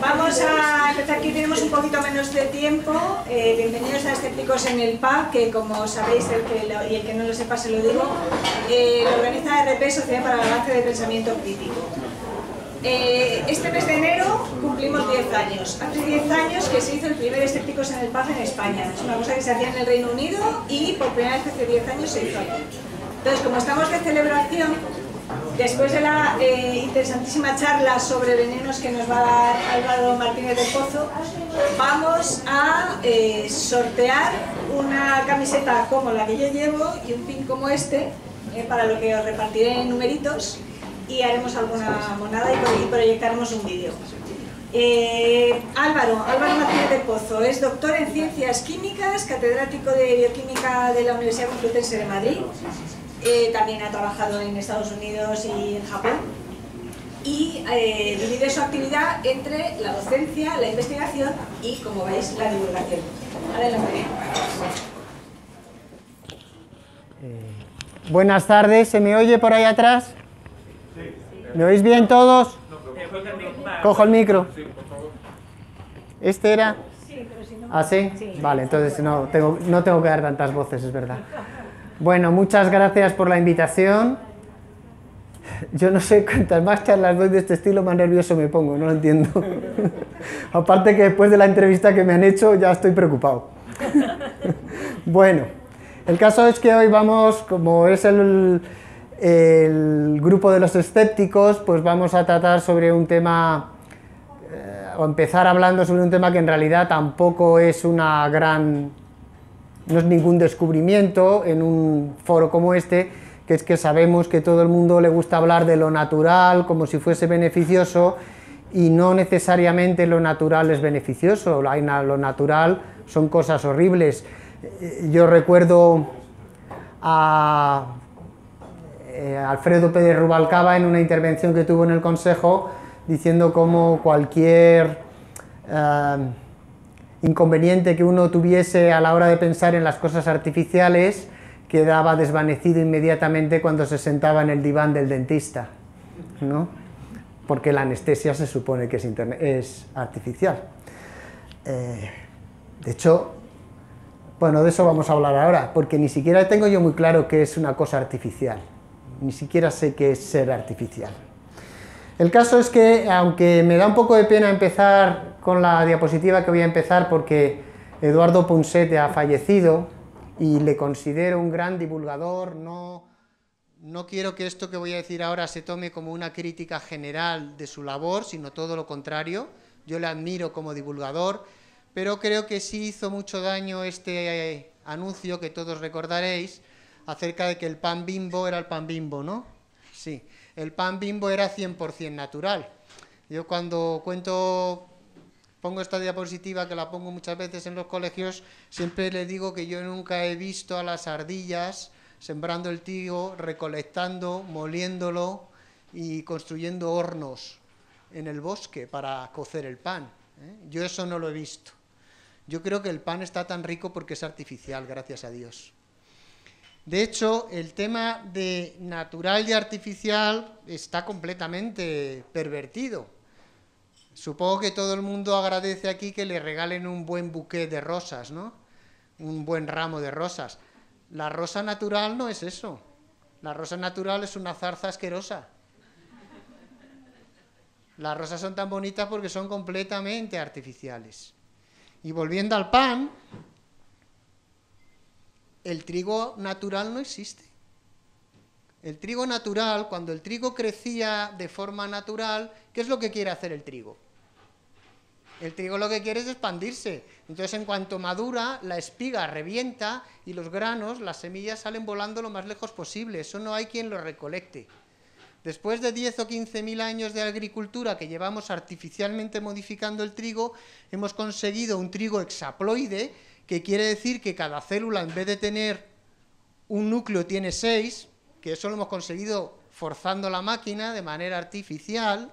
Vamos a empezar aquí, tenemos un poquito menos de tiempo. Eh, bienvenidos a Escépticos este en el Paz, que como sabéis, el que y el que no lo sepa se lo digo, eh, lo organiza RP, Sociedad para el Avance de Pensamiento Crítico. Eh, este mes de enero cumplimos 10 años. Hace 10 años que se hizo el primer Escépticos este en el Paz en España. Es una cosa que se hacía en el Reino Unido y por primera vez hace 10 años se hizo aquí. Entonces, como estamos de celebración, Después de la eh, interesantísima charla sobre venenos que nos va a dar Álvaro Martínez de Pozo, vamos a eh, sortear una camiseta como la que yo llevo y un pin como este, eh, para lo que os repartiré en numeritos y haremos alguna monada y, proyectaremos un vídeo. Álvaro, Álvaro Martínez de Pozo, es doctor en Ciencias Químicas, catedrático de Bioquímica de la Universidad Complutense de Madrid, eh, también ha trabajado en Estados Unidos y en Japón, y eh, divide su actividad entre la docencia, la investigación y, como veis, la divulgación. Adelante. Eh, buenas tardes, ¿se me oye por ahí atrás? ¿Me oís bien todos? Cojo el micro. ¿Este era? ¿Ah, sí? Vale, entonces no tengo, no tengo que dar tantas voces, es verdad. Bueno, muchas gracias por la invitación. Yo no sé cuántas más charlas doy de este estilo, más nervioso me pongo, no lo entiendo. Aparte que después de la entrevista que me han hecho ya estoy preocupado. bueno, el caso es que hoy vamos, como es el, grupo de los escépticos, pues vamos a tratar sobre un tema, eh, o empezar hablando sobre un tema que en realidad tampoco es una gran no es ningún descubrimiento en un foro como este, que es que sabemos que todo el mundo le gusta hablar de lo natural como si fuese beneficioso y no necesariamente lo natural es beneficioso, lo natural son cosas horribles. Eh, yo recuerdo a eh, Alfredo Pérez Rubalcaba en una intervención que tuvo en el Consejo diciendo como cualquier... Eh, inconveniente que uno tuviese a la hora de pensar en las cosas artificiales quedaba desvanecido inmediatamente cuando se sentaba en el diván del dentista, ¿no? porque la anestesia se supone que es, artificial. Eh, de hecho, bueno, de eso vamos a hablar ahora, porque ni siquiera tengo yo muy claro qué es una cosa artificial, ni siquiera sé qué es ser artificial. El caso es que, aunque me da un poco de pena empezar con la diapositiva que voy a empezar porque Eduardo Punset ha fallecido y le considero un gran divulgador, no... No quiero que esto que voy a decir ahora se tome como una crítica general de su labor, sino todo lo contrario. Yo le admiro como divulgador, pero creo que sí hizo mucho daño este eh, anuncio que todos recordaréis acerca de que el pan bimbo era el pan bimbo, ¿no? Sí, el pan bimbo era 100% natural. Yo cuando cuento pongo esta diapositiva que la pongo muchas veces en los colegios, siempre le digo que yo nunca he visto a las ardillas sembrando el tigo, recolectando, moliéndolo y construyendo hornos en el bosque para cocer el pan. ¿eh? Yo eso no lo he visto. Yo creo que el pan está tan rico porque es artificial, gracias a Dios. De hecho, el tema de natural y artificial está completamente pervertido. Supongo que todo el mundo agradece aquí que le regalen un buen buqué de rosas, ¿no? Un buen ramo de rosas. La rosa natural no es eso. La rosa natural es una zarza asquerosa. Las rosas son tan bonitas porque son completamente artificiales. Y volviendo al pan, el trigo natural no existe. El trigo natural, cuando el trigo crecía de forma natural, ¿qué es lo que quiere hacer el trigo? El trigo lo que quiere es expandirse. Entonces, en cuanto madura, la espiga revienta y los granos, las semillas salen volando lo más lejos posible. Eso no hay quien lo recolecte. Después de 10 o 15 mil años de agricultura que llevamos artificialmente modificando el trigo, hemos conseguido un trigo hexaploide, que quiere decir que cada célula, en vez de tener un núcleo, tiene seis, que eso lo hemos conseguido forzando la máquina de manera artificial,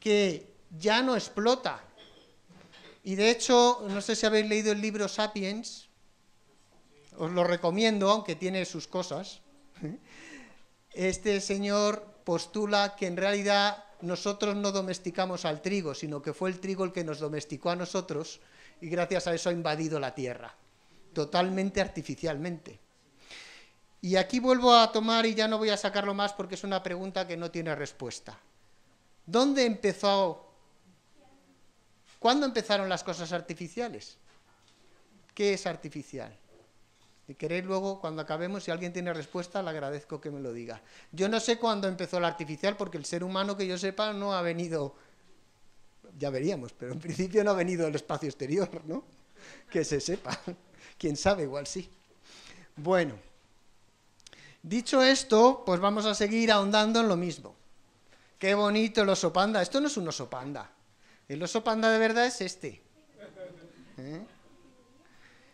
que ya no explota, y de hecho, no sé si habéis leído el libro Sapiens, os lo recomiendo, aunque tiene sus cosas. Este señor postula que en realidad nosotros no domesticamos al trigo, sino que fue el trigo el que nos domesticó a nosotros y gracias a eso ha invadido la tierra, totalmente artificialmente. Y aquí vuelvo a tomar, y ya no voy a sacarlo más porque es una pregunta que no tiene respuesta. ¿Dónde empezó ¿Cuándo empezaron las cosas artificiales? ¿Qué es artificial? Si queréis luego, cuando acabemos, si alguien tiene respuesta, le agradezco que me lo diga. Yo no sé cuándo empezó el artificial, porque el ser humano, que yo sepa, no ha venido, ya veríamos, pero en principio no ha venido del espacio exterior, ¿no? Que se sepa. Quién sabe, igual sí. Bueno, dicho esto, pues vamos a seguir ahondando en lo mismo. Qué bonito el oso panda. Esto no es un oso panda. El oso panda de verdad es este.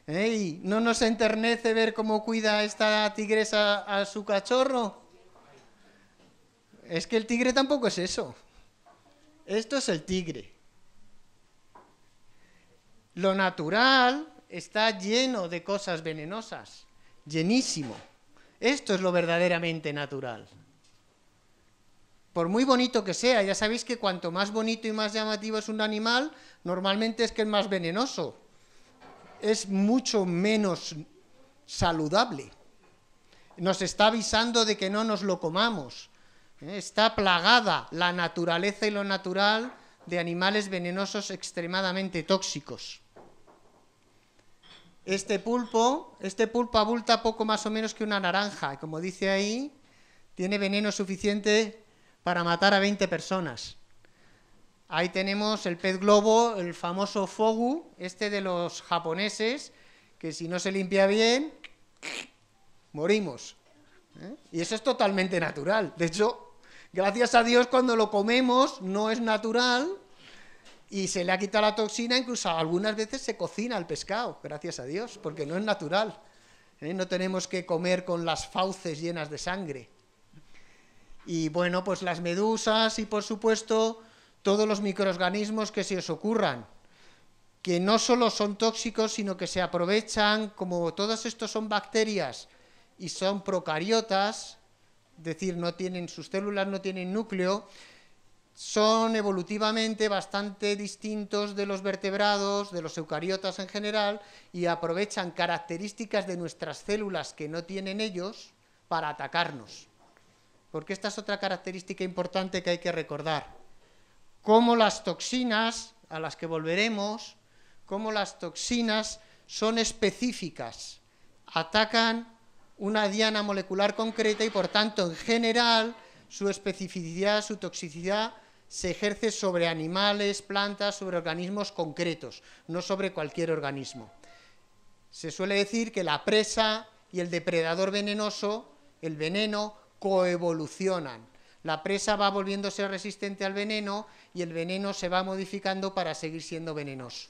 ¿Eh? ¿No nos enternece ver cómo cuida esta tigresa a su cachorro? Es que el tigre tampoco es eso. Esto es el tigre. Lo natural está lleno de cosas venenosas, llenísimo. Esto es lo verdaderamente natural por muy bonito que sea, ya sabéis que cuanto más bonito y más llamativo es un animal, normalmente es que es más venenoso, es mucho menos saludable. Nos está avisando de que no nos lo comamos. ¿eh? Está plagada la naturaleza y lo natural de animales venenosos extremadamente tóxicos. Este pulpo, este pulpo abulta poco más o menos que una naranja, como dice ahí, tiene veneno suficiente para matar a 20 personas. Ahí tenemos el pez globo, el famoso fogu, este de los japoneses, que si no se limpia bien, morimos. ¿eh? Y eso es totalmente natural. De hecho, gracias a Dios cuando lo comemos no es natural y se le ha quitado la toxina, incluso algunas veces se cocina el pescado, gracias a Dios, porque no es natural. ¿eh? No tenemos que comer con las fauces llenas de sangre. Y bueno, pues las medusas y por supuesto todos los microorganismos que se os ocurran, que no solo son tóxicos, sino que se aprovechan, como todos estos son bacterias y son procariotas, es decir, no tienen sus células, no tienen núcleo, son evolutivamente bastante distintos de los vertebrados, de los eucariotas en general, y aprovechan características de nuestras células que no tienen ellos para atacarnos porque esta es otra característica importante que hay que recordar. Cómo las toxinas, a las que volveremos, cómo las toxinas son específicas, atacan una diana molecular concreta y por tanto en general su especificidad, su toxicidad se ejerce sobre animales, plantas, sobre organismos concretos, no sobre cualquier organismo. Se suele decir que la presa y el depredador venenoso, el veneno, coevolucionan. La presa va volviéndose resistente al veneno y el veneno se va modificando para seguir siendo venenoso.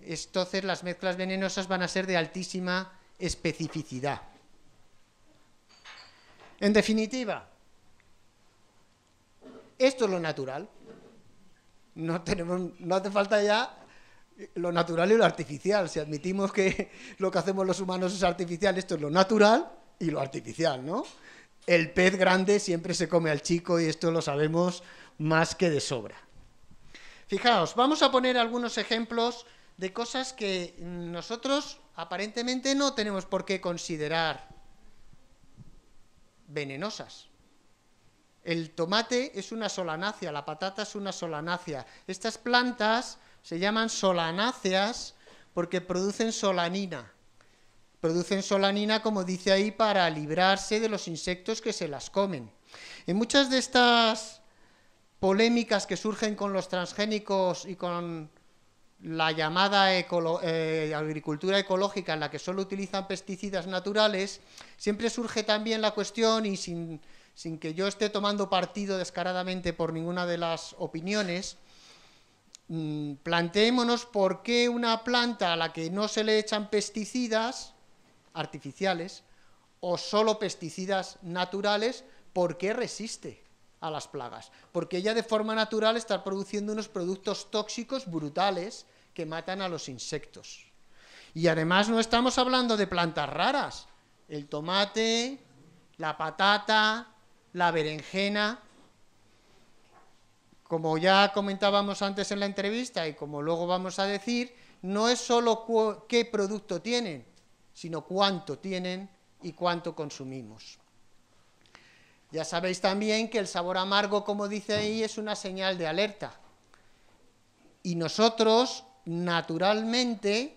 Entonces las mezclas venenosas van a ser de altísima especificidad. En definitiva, esto es lo natural. No, tenemos, no hace falta ya lo natural y lo artificial. Si admitimos que lo que hacemos los humanos es artificial, esto es lo natural y lo artificial, ¿no? el pez grande siempre se come al chico y esto lo sabemos más que de sobra. Fijaos, vamos a poner algunos ejemplos de cosas que nosotros aparentemente no tenemos por qué considerar venenosas. El tomate es una solanácea, la patata es una solanácea. Estas plantas se llaman solanáceas porque producen solanina. Producen solanina, como dice ahí, para librarse de los insectos que se las comen. En muchas de estas polémicas que surgen con los transgénicos y con la llamada eh, agricultura ecológica en la que solo utilizan pesticidas naturales, siempre surge también la cuestión, y sin, que yo esté tomando partido descaradamente por ninguna de las opiniones, mm, planteémonos por qué una planta a la que no se le echan pesticidas artificiales o solo pesticidas naturales porque resiste a las plagas, porque ella de forma natural está produciendo unos productos tóxicos brutales que matan a los insectos. Y además no estamos hablando de plantas raras, el tomate, la patata, la berenjena, como ya comentábamos antes en la entrevista y como luego vamos a decir, no es solo qué producto tienen, sino cuánto tienen y cuánto consumimos. Ya sabéis también que el sabor amargo, como dice ahí, es una señal de alerta. Y nosotros, naturalmente,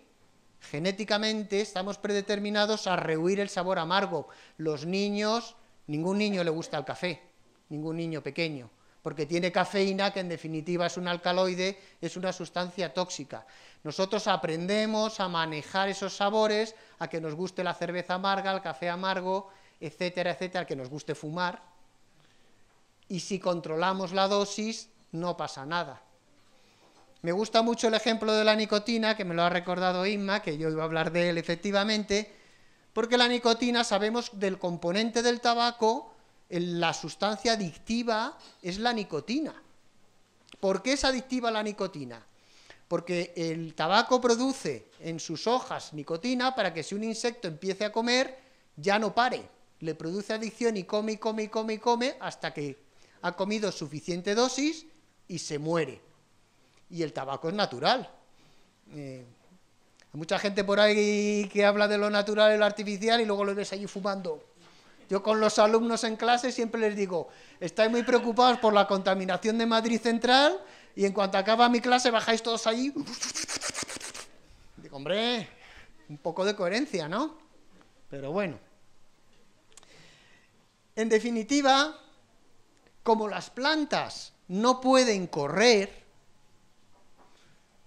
genéticamente, estamos predeterminados a rehuir el sabor amargo. Los niños, ningún niño le gusta el café, ningún niño pequeño porque tiene cafeína, que en definitiva es un alcaloide, es una sustancia tóxica. Nosotros aprendemos a manejar esos sabores, a que nos guste la cerveza amarga, el café amargo, etcétera, etcétera, que nos guste fumar, y si controlamos la dosis, no pasa nada. Me gusta mucho el ejemplo de la nicotina, que me lo ha recordado Inma, que yo iba a hablar de él efectivamente, porque la nicotina sabemos del componente del tabaco la sustancia adictiva es la nicotina. ¿Por qué es adictiva la nicotina? Porque el tabaco produce en sus hojas nicotina para que si un insecto empiece a comer, ya no pare. Le produce adicción y come y come y come y come hasta que ha comido suficiente dosis y se muere. Y el tabaco es natural. Eh, hay mucha gente por ahí que habla de lo natural y lo artificial y luego lo ves allí fumando yo con los alumnos en clase siempre les digo, estáis muy preocupados por la contaminación de Madrid Central y en cuanto acaba mi clase bajáis todos ahí. Digo, hombre, un poco de coherencia, ¿no? Pero bueno. En definitiva, como las plantas no pueden correr,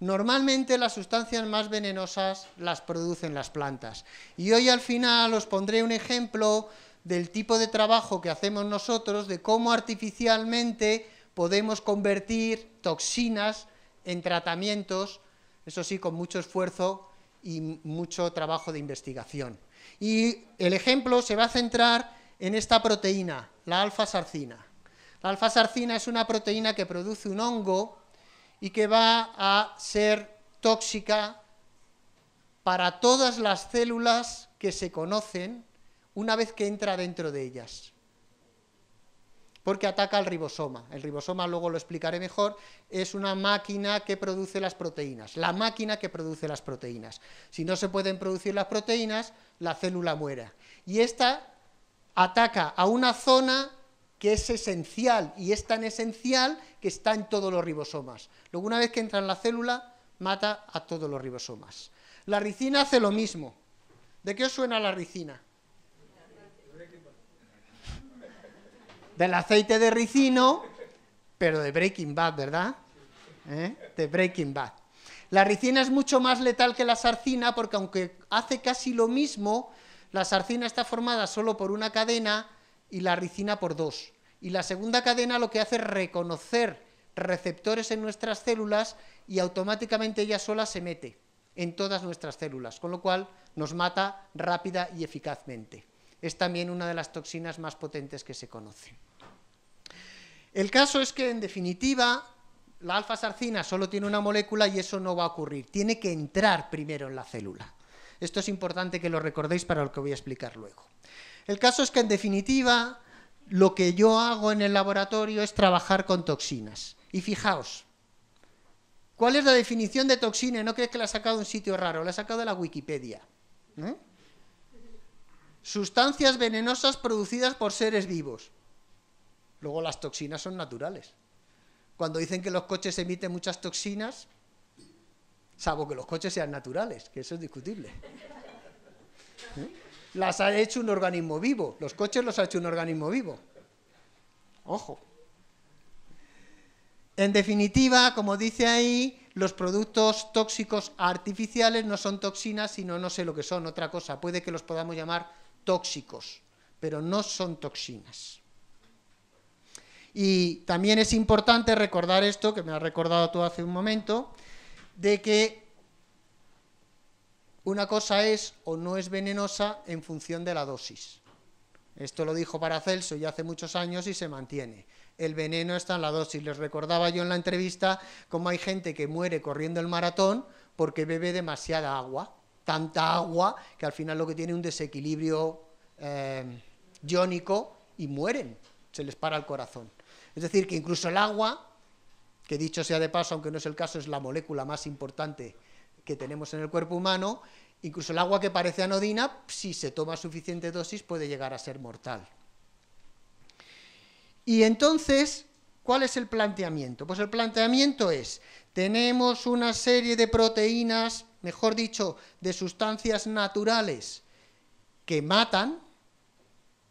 Normalmente las sustancias más venenosas las producen las plantas. Y hoy al final os pondré un ejemplo del tipo de trabajo que hacemos nosotros, de cómo artificialmente podemos convertir toxinas en tratamientos, eso sí, con mucho esfuerzo y mucho trabajo de investigación. Y el ejemplo se va a centrar en esta proteína, la alfa-sarcina. La alfa-sarcina es una proteína que produce un hongo y que va a ser tóxica para todas las células que se conocen una vez que entra dentro de ellas. Porque ataca al ribosoma. El ribosoma, luego lo explicaré mejor, es una máquina que produce las proteínas. La máquina que produce las proteínas. Si no se pueden producir las proteínas, la célula muera. Y esta ataca a una zona que es esencial y es tan esencial que está en todos los ribosomas. Luego, una vez que entra en la célula, mata a todos los ribosomas. La ricina hace lo mismo. ¿De qué os suena la ricina? del aceite de ricino, pero de Breaking Bad, ¿verdad? ¿Eh? De Breaking Bad. La ricina es mucho más letal que la sarcina porque aunque hace casi lo mismo, la sarcina está formada solo por una cadena y la ricina por dos. Y la segunda cadena lo que hace es reconocer receptores en nuestras células y automáticamente ella sola se mete en todas nuestras células, con lo cual nos mata rápida y eficazmente. Es también una de las toxinas más potentes que se conocen. El caso es que, en definitiva, la alfa-sarcina solo tiene una molécula y eso no va a ocurrir. Tiene que entrar primero en la célula. Esto es importante que lo recordéis para lo que voy a explicar luego. El caso es que, en definitiva, lo que yo hago en el laboratorio es trabajar con toxinas. Y fijaos, ¿cuál es la definición de toxina? No creéis que la he sacado de un sitio raro, la he sacado de la Wikipedia. Sustancias venenosas producidas por seres vivos. Luego las toxinas son naturales. Cuando dicen que los coches emiten muchas toxinas, salvo que los coches sean naturales, que eso es discutible. ¿Eh? Las ha hecho un organismo vivo, los coches los ha hecho un organismo vivo. Ojo. En definitiva, como dice ahí, los productos tóxicos artificiales no son toxinas, sino no sé lo que son, otra cosa. Puede que los podamos llamar tóxicos, pero no son toxinas. Y también es importante recordar esto, que me has recordado tú hace un momento, de que una cosa es o no es venenosa en función de la dosis. Esto lo dijo Paracelso ya hace muchos años y se mantiene. El veneno está en la dosis. Les recordaba yo en la entrevista cómo hay gente que muere corriendo el maratón porque bebe demasiada agua, tanta agua que al final lo que tiene un desequilibrio eh, iónico y mueren, se les para el corazón. Es decir, que incluso el agua, que dicho sea de paso, aunque no es el caso, es la molécula más importante que tenemos en el cuerpo humano, incluso el agua que parece anodina, si se toma suficiente dosis, puede llegar a ser mortal. Y entonces, ¿cuál es el planteamiento? Pues el planteamiento es, tenemos una serie de proteínas, mejor dicho, de sustancias naturales que matan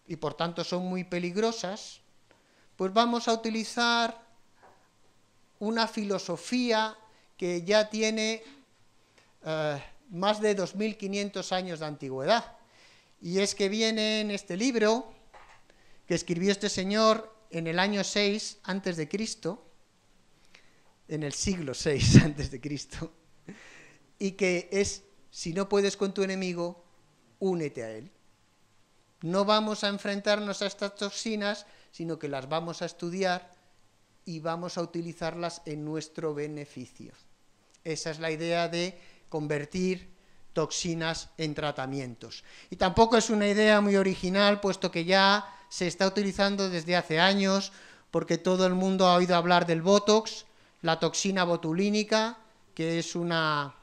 y por tanto son muy peligrosas, pues vamos a utilizar una filosofía que ya tiene eh, más de 2.500 años de antigüedad. Y es que viene en este libro que escribió este señor en el año 6 antes de Cristo, en el siglo 6 antes de Cristo, y que es si no puedes con tu enemigo, únete a él. No vamos a enfrentarnos a estas toxinas sino que las vamos a estudiar y vamos a utilizarlas en nuestro beneficio. Esa es la idea de convertir toxinas en tratamientos. Y tampoco es una idea muy original, puesto que ya se está utilizando desde hace años, porque todo el mundo ha oído hablar del Botox, la toxina botulínica, que es una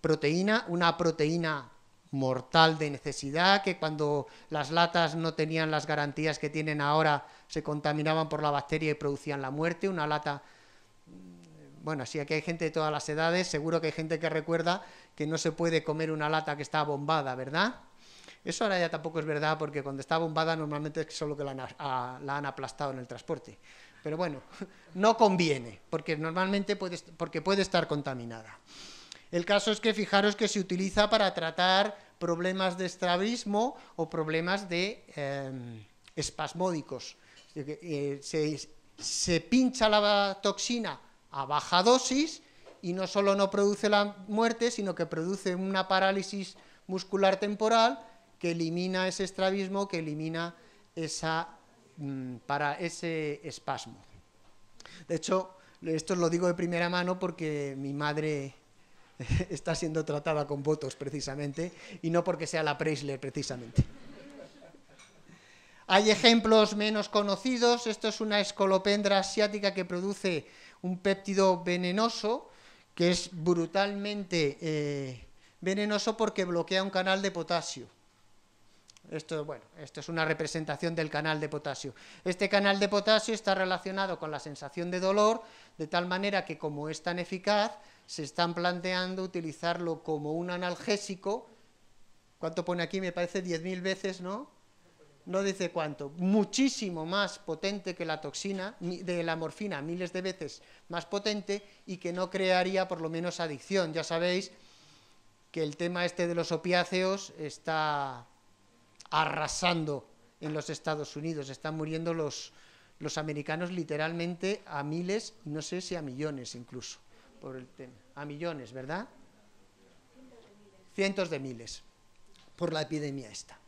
proteína, una proteína mortal de necesidad, que cuando las latas no tenían las garantías que tienen ahora, se contaminaban por la bacteria y producían la muerte, una lata... Mm, bueno, si aquí hay gente de todas las edades, seguro que hay gente que recuerda que no se puede comer una lata que está bombada, ¿verdad? Eso ahora ya tampoco es verdad, porque cuando está bombada normalmente es solo que la han, la han aplastado en el transporte. Pero bueno, no conviene, porque normalmente porque puede estar contaminada. El caso es que fijaros que se utiliza para tratar problemas de estrabismo o problemas de em, espasmódicos. Eh, se, pincha la toxina a baja dosis y no solo no produce la muerte, sino que produce una parálisis muscular temporal que elimina ese estrabismo, que elimina esa, mm, para ese espasmo. De hecho, esto lo digo de primera mano porque mi madre está siendo tratada con votos precisamente y no porque sea la Preisler precisamente. Hay ejemplos menos conocidos. Esto es una escolopendra asiática que produce un péptido venenoso que es brutalmente eh, venenoso porque bloquea un canal de potasio. Esto, bueno, esto es una representación del canal de potasio. Este canal de potasio está relacionado con la sensación de dolor, de tal manera que como es tan eficaz, se están planteando utilizarlo como un analgésico. ¿Cuánto pone aquí? Me parece 10.000 veces, ¿no? No dice cuánto. Muchísimo más potente que la toxina, de la morfina, miles de veces más potente y que no crearía por lo menos adicción. Ya sabéis que el tema este de los opiáceos está arrasando en los Estados Unidos. Están muriendo los, los americanos literalmente a miles, no sé si a millones incluso a millones, ¿verdad? Cientos de miles por la epidemia esta.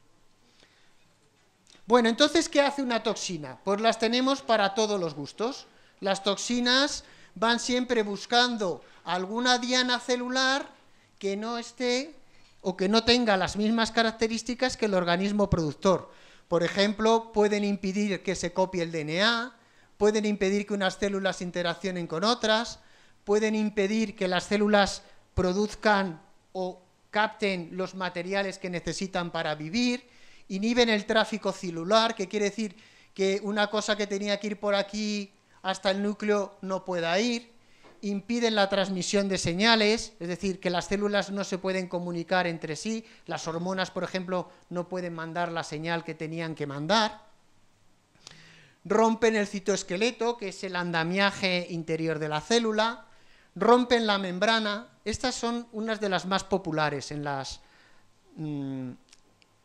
Bueno, entonces, ¿qué hace una toxina? Pues las tenemos para todos los gustos. Las toxinas van siempre buscando alguna diana celular que no esté o que no tenga las mismas características que el organismo productor. Por ejemplo, pueden impedir que se copie el DNA, pueden impedir que unas células interaccionen con otras, pueden impedir que las células produzcan o capten los materiales que necesitan para vivir, inhiben el tráfico celular, que quiere decir que una cosa que tenía que ir por aquí hasta el núcleo no pueda ir, impiden la transmisión de señales, es decir, que las células no se pueden comunicar entre sí, las hormonas, por ejemplo, no pueden mandar la señal que tenían que mandar, rompen el citoesqueleto, que es el andamiaje interior de la célula, rompen la membrana. Estas son unas de las más populares en, las, mm,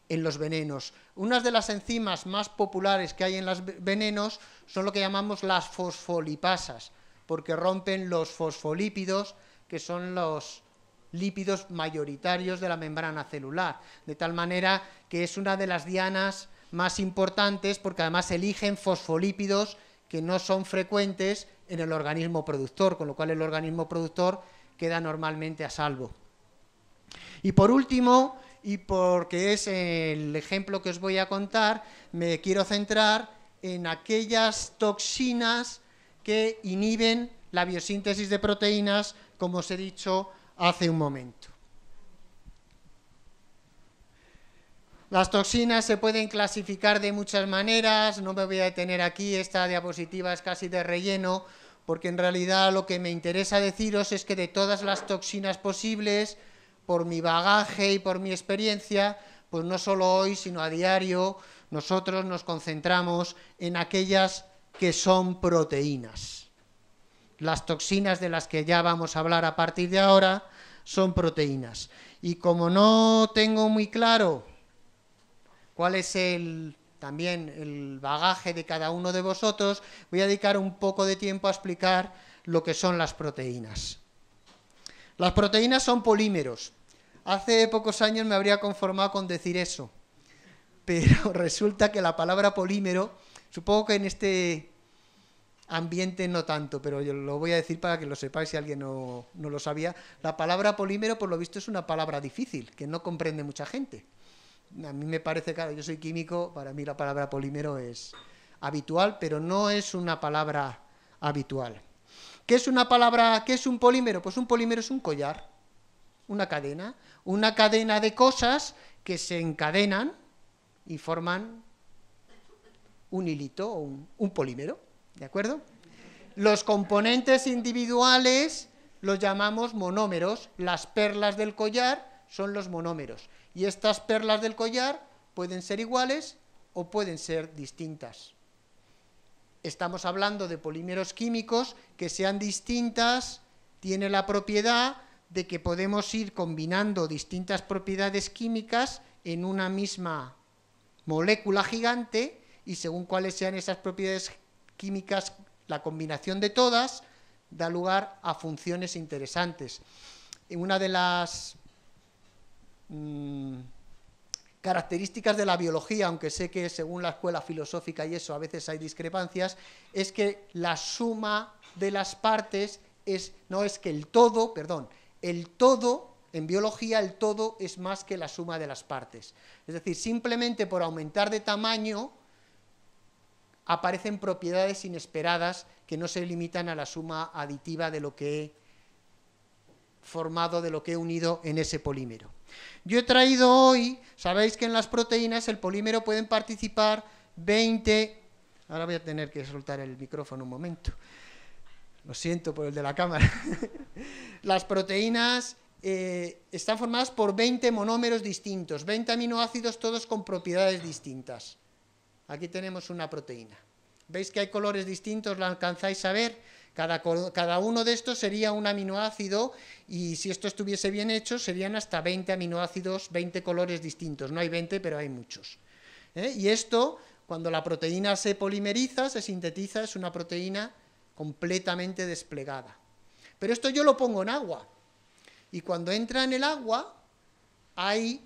en los venenos. Unas de las enzimas más populares que hay en los venenos son lo que llamamos las fosfolipasas, porque rompen los fosfolípidos, que son los lípidos mayoritarios de la membrana celular, de tal manera que es una de las dianas más importantes porque además eligen fosfolípidos que no son frecuentes en el organismo productor, con lo cual el organismo productor queda normalmente a salvo. Y por último, y porque es el ejemplo que os voy a contar, me quiero centrar en aquellas toxinas que inhiben la biosíntesis de proteínas, como os he dicho hace un momento. Las toxinas se pueden clasificar de muchas maneras, no me voy a detener aquí, esta diapositiva es casi de relleno, porque en realidad lo que me interesa deciros es que de todas las toxinas posibles, por mi bagaje y por mi experiencia, pues no solo hoy, sino a diario, nosotros nos concentramos en aquellas que son proteínas. Las toxinas de las que ya vamos a hablar a partir de ahora son proteínas. Y como no tengo muy claro cuál es el también el bagaje de cada uno de vosotros, voy a dedicar un poco de tiempo a explicar lo que son las proteínas. Las proteínas son polímeros. Hace pocos años me habría conformado con decir eso, pero resulta que la palabra polímero, supongo que en este ambiente no tanto, pero yo lo voy a decir para que lo sepáis si alguien no, no lo sabía, la palabra polímero por lo visto es una palabra difícil, que no comprende mucha gente a mí me parece, claro, yo soy químico, para mí la palabra polímero es habitual, pero no es una palabra habitual. ¿Qué es una palabra, qué es un polímero? Pues un polímero es un collar, una cadena, una cadena de cosas que se encadenan y forman un hilito o un, un polímero, ¿de acuerdo? Los componentes individuales los llamamos monómeros, las perlas del collar son los monómeros. Y estas perlas del collar pueden ser iguales o pueden ser distintas. Estamos hablando de polímeros químicos que sean distintas, tiene la propiedad de que podemos ir combinando distintas propiedades químicas en una misma molécula gigante y según cuáles sean esas propiedades químicas, la combinación de todas da lugar a funciones interesantes. Una de las Mm, características de la biología, aunque sé que según la escuela filosófica y eso a veces hay discrepancias, es que la suma de las partes es, no es que el todo, perdón, el todo, en biología el todo es más que la suma de las partes. Es decir, simplemente por aumentar de tamaño aparecen propiedades inesperadas que no se limitan a la suma aditiva de lo que formado de lo que he unido en ese polímero. Yo he traído hoy, sabéis que en las proteínas el polímero pueden participar 20, ahora voy a tener que soltar el micrófono un momento, lo siento por el de la cámara, las proteínas eh, están formadas por 20 monómeros distintos, 20 aminoácidos todos con propiedades distintas. Aquí tenemos una proteína. ¿Veis que hay colores distintos? ¿La alcanzáis a ver? Cada, uno de estos sería un aminoácido y si esto estuviese bien hecho serían hasta 20 aminoácidos, 20 colores distintos. No hay 20, pero hay muchos. ¿eh? Y esto, cuando la proteína se polimeriza, se sintetiza, es una proteína completamente desplegada. Pero esto yo lo pongo en agua. Y cuando entra en el agua, hay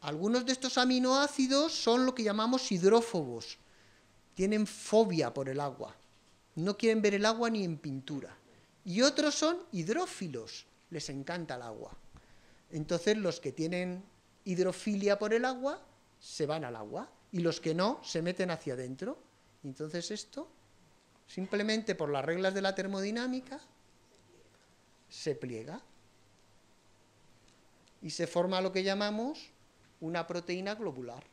algunos de estos aminoácidos son lo que llamamos hidrófobos. Tienen fobia por el agua no quieren ver el agua ni en pintura. Y otros son hidrófilos, les encanta el agua. Entonces los que tienen hidrofilia por el agua se van al agua y los que no se meten hacia adentro. Entonces esto, simplemente por las reglas de la termodinámica, se pliega y se forma lo que llamamos una proteína globular.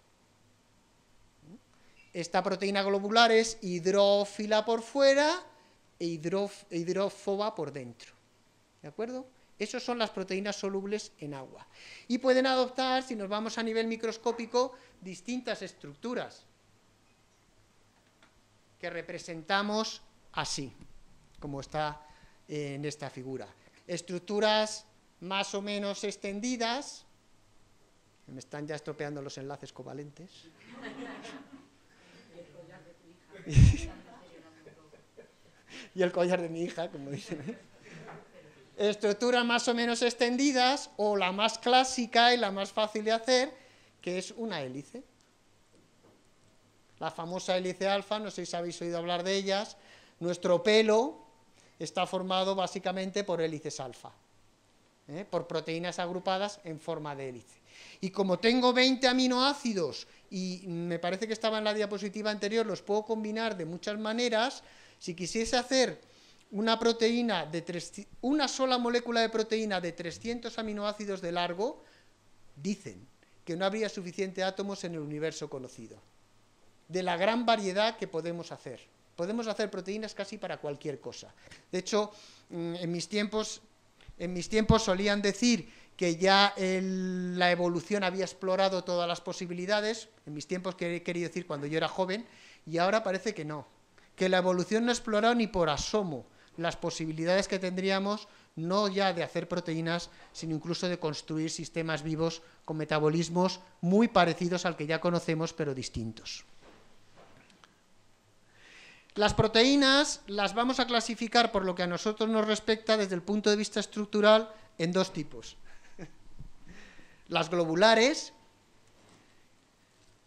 Esta proteína globular es hidrófila por fuera e hidrófoba por dentro. ¿De acuerdo? Esas son las proteínas solubles en agua. Y pueden adoptar, si nos vamos a nivel microscópico, distintas estructuras que representamos así, como está eh, en esta figura. Estructuras más o menos extendidas, me están ya estropeando los enlaces covalentes, y el collar de mi hija, como dicen. Estructuras más o menos extendidas o la más clásica y la más fácil de hacer, que es una hélice. La famosa hélice alfa, no sé si habéis oído hablar de ellas. Nuestro pelo está formado básicamente por hélices alfa, ¿eh? por proteínas agrupadas en forma de hélice. Y como tengo 20 aminoácidos y me parece que estaba en la diapositiva anterior, los puedo combinar de muchas maneras. Si quisiese hacer una proteína de una sola molécula de proteína de 300 aminoácidos de largo, dicen que no habría suficiente átomos en el universo conocido. De la gran variedad que podemos hacer. Podemos hacer proteínas casi para cualquier cosa. De hecho, mm, en mis tiempos, en mis tiempos solían decir que ya la evolución había explorado todas las posibilidades, en mis tiempos quería he decir cuando yo era joven, y ahora parece que no, que la evolución no ha explorado ni por asomo las posibilidades que tendríamos no ya de hacer proteínas, sino incluso de construir sistemas vivos con metabolismos muy parecidos al que ya conocemos, pero distintos. Las proteínas las vamos a clasificar por lo que a nosotros nos respecta desde el punto de vista estructural en dos tipos las globulares,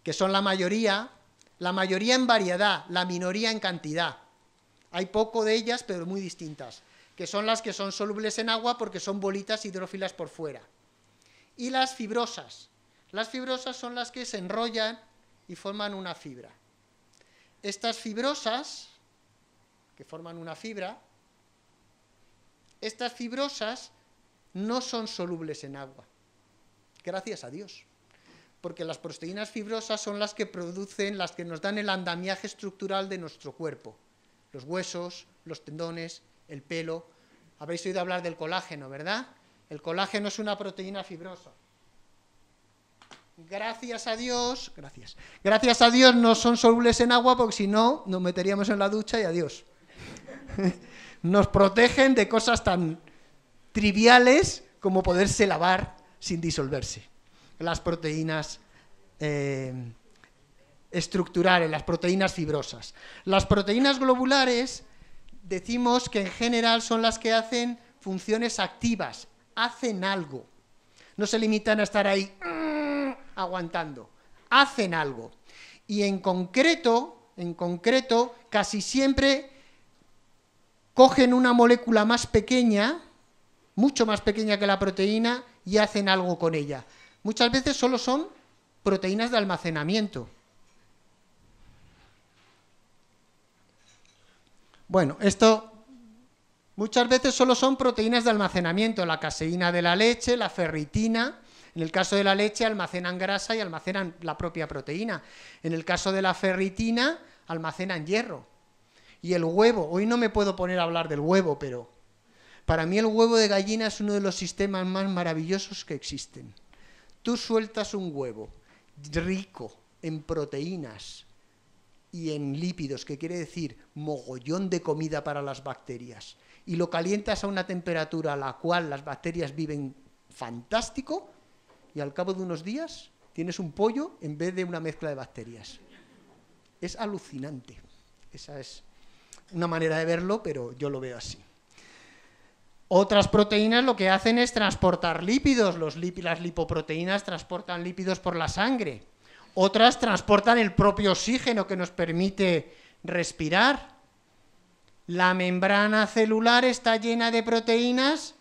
que son la mayoría, la mayoría en variedad, la minoría en cantidad. Hay poco de ellas, pero muy distintas, que son las que son solubles en agua porque son bolitas hidrófilas por fuera. Y las fibrosas. Las fibrosas son las que se enrollan y forman una fibra. Estas fibrosas, que forman una fibra, estas fibrosas no son solubles en agua. Gracias a Dios. Porque las proteínas fibrosas son las que producen, las que nos dan el andamiaje estructural de nuestro cuerpo. Los huesos, los tendones, el pelo. Habéis oído hablar del colágeno, ¿verdad? El colágeno es una proteína fibrosa. Gracias a Dios, gracias. Gracias a Dios no son solubles en agua porque si no nos meteríamos en la ducha y adiós. Nos protegen de cosas tan triviales como poderse lavar sin disolverse. Las proteínas eh, estructurales, las proteínas fibrosas. Las proteínas globulares decimos que en general son las que hacen funciones activas, hacen algo. No se limitan a estar ahí mm, aguantando, hacen algo. Y en concreto, en concreto, casi siempre cogen una molécula más pequeña, mucho más pequeña que la proteína, y hacen algo con ella. Muchas veces solo son proteínas de almacenamiento. Bueno, esto muchas veces solo son proteínas de almacenamiento, la caseína de la leche, la ferritina. En el caso de la leche almacenan grasa y almacenan la propia proteína. En el caso de la ferritina almacenan hierro. Y el huevo, hoy no me puedo poner a hablar del huevo, pero para mí el huevo de gallina es uno de los sistemas más maravillosos que existen. Tú sueltas un huevo rico en proteínas y en lípidos, que quiere decir mogollón de comida para las bacterias, y lo calientas a una temperatura a la cual las bacterias viven fantástico, y al cabo de unos días tienes un pollo en vez de una mezcla de bacterias. Es alucinante. Esa es una manera de verlo, pero yo lo veo así. Otras proteínas lo que hacen es transportar lípidos, las lipoproteínas transportan lípidos por la sangre. Otras transportan el propio oxígeno que nos permite respirar. La membrana celular está llena de proteínas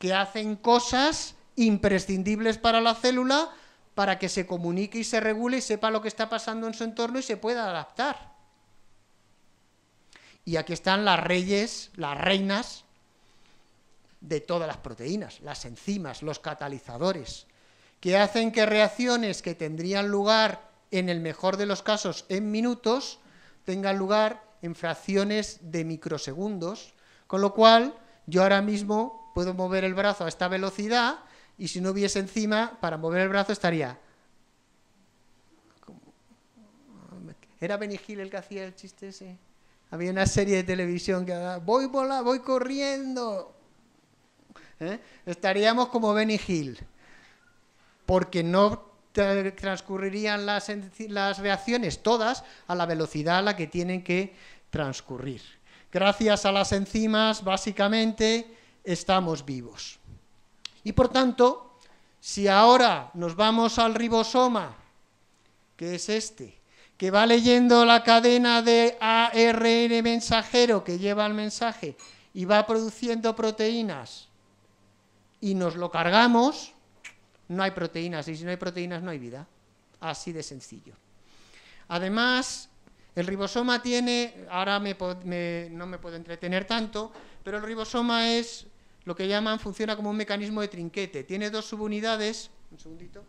que hacen cosas imprescindibles para la célula para que se comunique y se regule y sepa lo que está pasando en su entorno y se pueda adaptar. Y aquí están las reyes, las reinas de todas las proteínas, las enzimas, los catalizadores, que hacen que reacciones que tendrían lugar, en el mejor de los casos, en minutos, tengan lugar en fracciones de microsegundos, con lo cual yo ahora mismo puedo mover el brazo a esta velocidad y si no hubiese encima, para mover el brazo estaría... ¿Era Benigil el que hacía el chiste ese? Había una serie de televisión que voy vola, voy corriendo. ¿eh? estaríamos como Benny Hill, porque no transcurrirían las, las reacciones todas a la velocidad a la que tienen que transcurrir. Gracias a las enzimas, básicamente, estamos vivos. Y por tanto, si ahora nos vamos al ribosoma, que es este, que va leyendo la cadena de ARN mensajero que lleva el mensaje y va produciendo proteínas y nos lo cargamos, no hay proteínas, y si no hay proteínas no hay vida. Así de sencillo. Además, el ribosoma tiene, ahora no me puedo entretener tanto, pero el ribosoma es lo que llaman, funciona como un mecanismo de trinquete. Tiene dos subunidades, un segundito,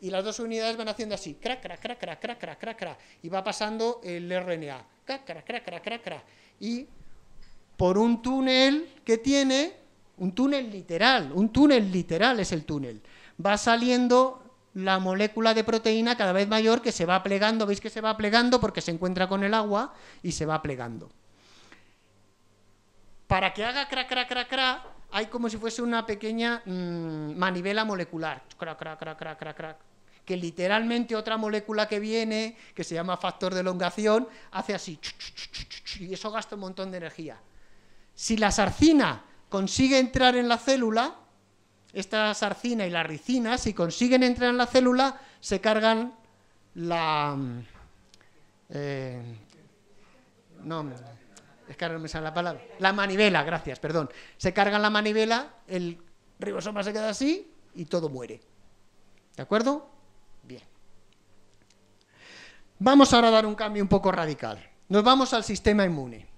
y las dos unidades van haciendo así, crac, crac, crac, crac, crac, crac, crac, y va pasando el RNA, crac, crac, crac, crac, crac, crac, y por un túnel que tiene un túnel literal, un túnel literal es el túnel. Va saliendo la molécula de proteína cada vez mayor que se va plegando, veis que se va plegando porque se encuentra con el agua y se va plegando. Para que haga cra cra cra cra hay como si fuese una pequeña mm, manivela molecular, cra cra cra cra cra cra que literalmente otra molécula que viene, que se llama factor de elongación, hace así, y eso gasta un montón de energía. Si la sarcina consigue entrar en la célula, esta sarcina y la ricina, si consiguen entrar en la célula, se cargan la... Mm, eh, no, es la palabra. La manivela, gracias, perdón. Se cargan la manivela, el ribosoma se queda así y todo muere. ¿De acuerdo? Bien. Vamos ahora a dar un cambio un poco radical. Nos vamos al sistema inmune.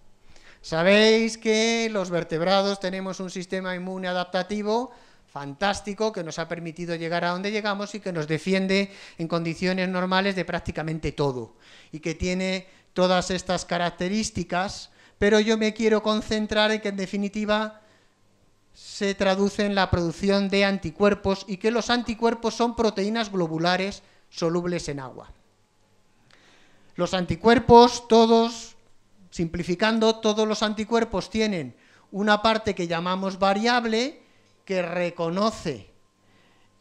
Sabéis que los vertebrados tenemos un sistema inmune adaptativo fantástico que nos ha permitido llegar a donde llegamos y que nos defiende en condiciones normales de prácticamente todo y que tiene todas estas características, pero yo me quiero concentrar en que en definitiva se traduce en la producción de anticuerpos y que los anticuerpos son proteínas globulares solubles en agua. Los anticuerpos todos Simplificando, todos los anticuerpos tienen una parte que llamamos variable que reconoce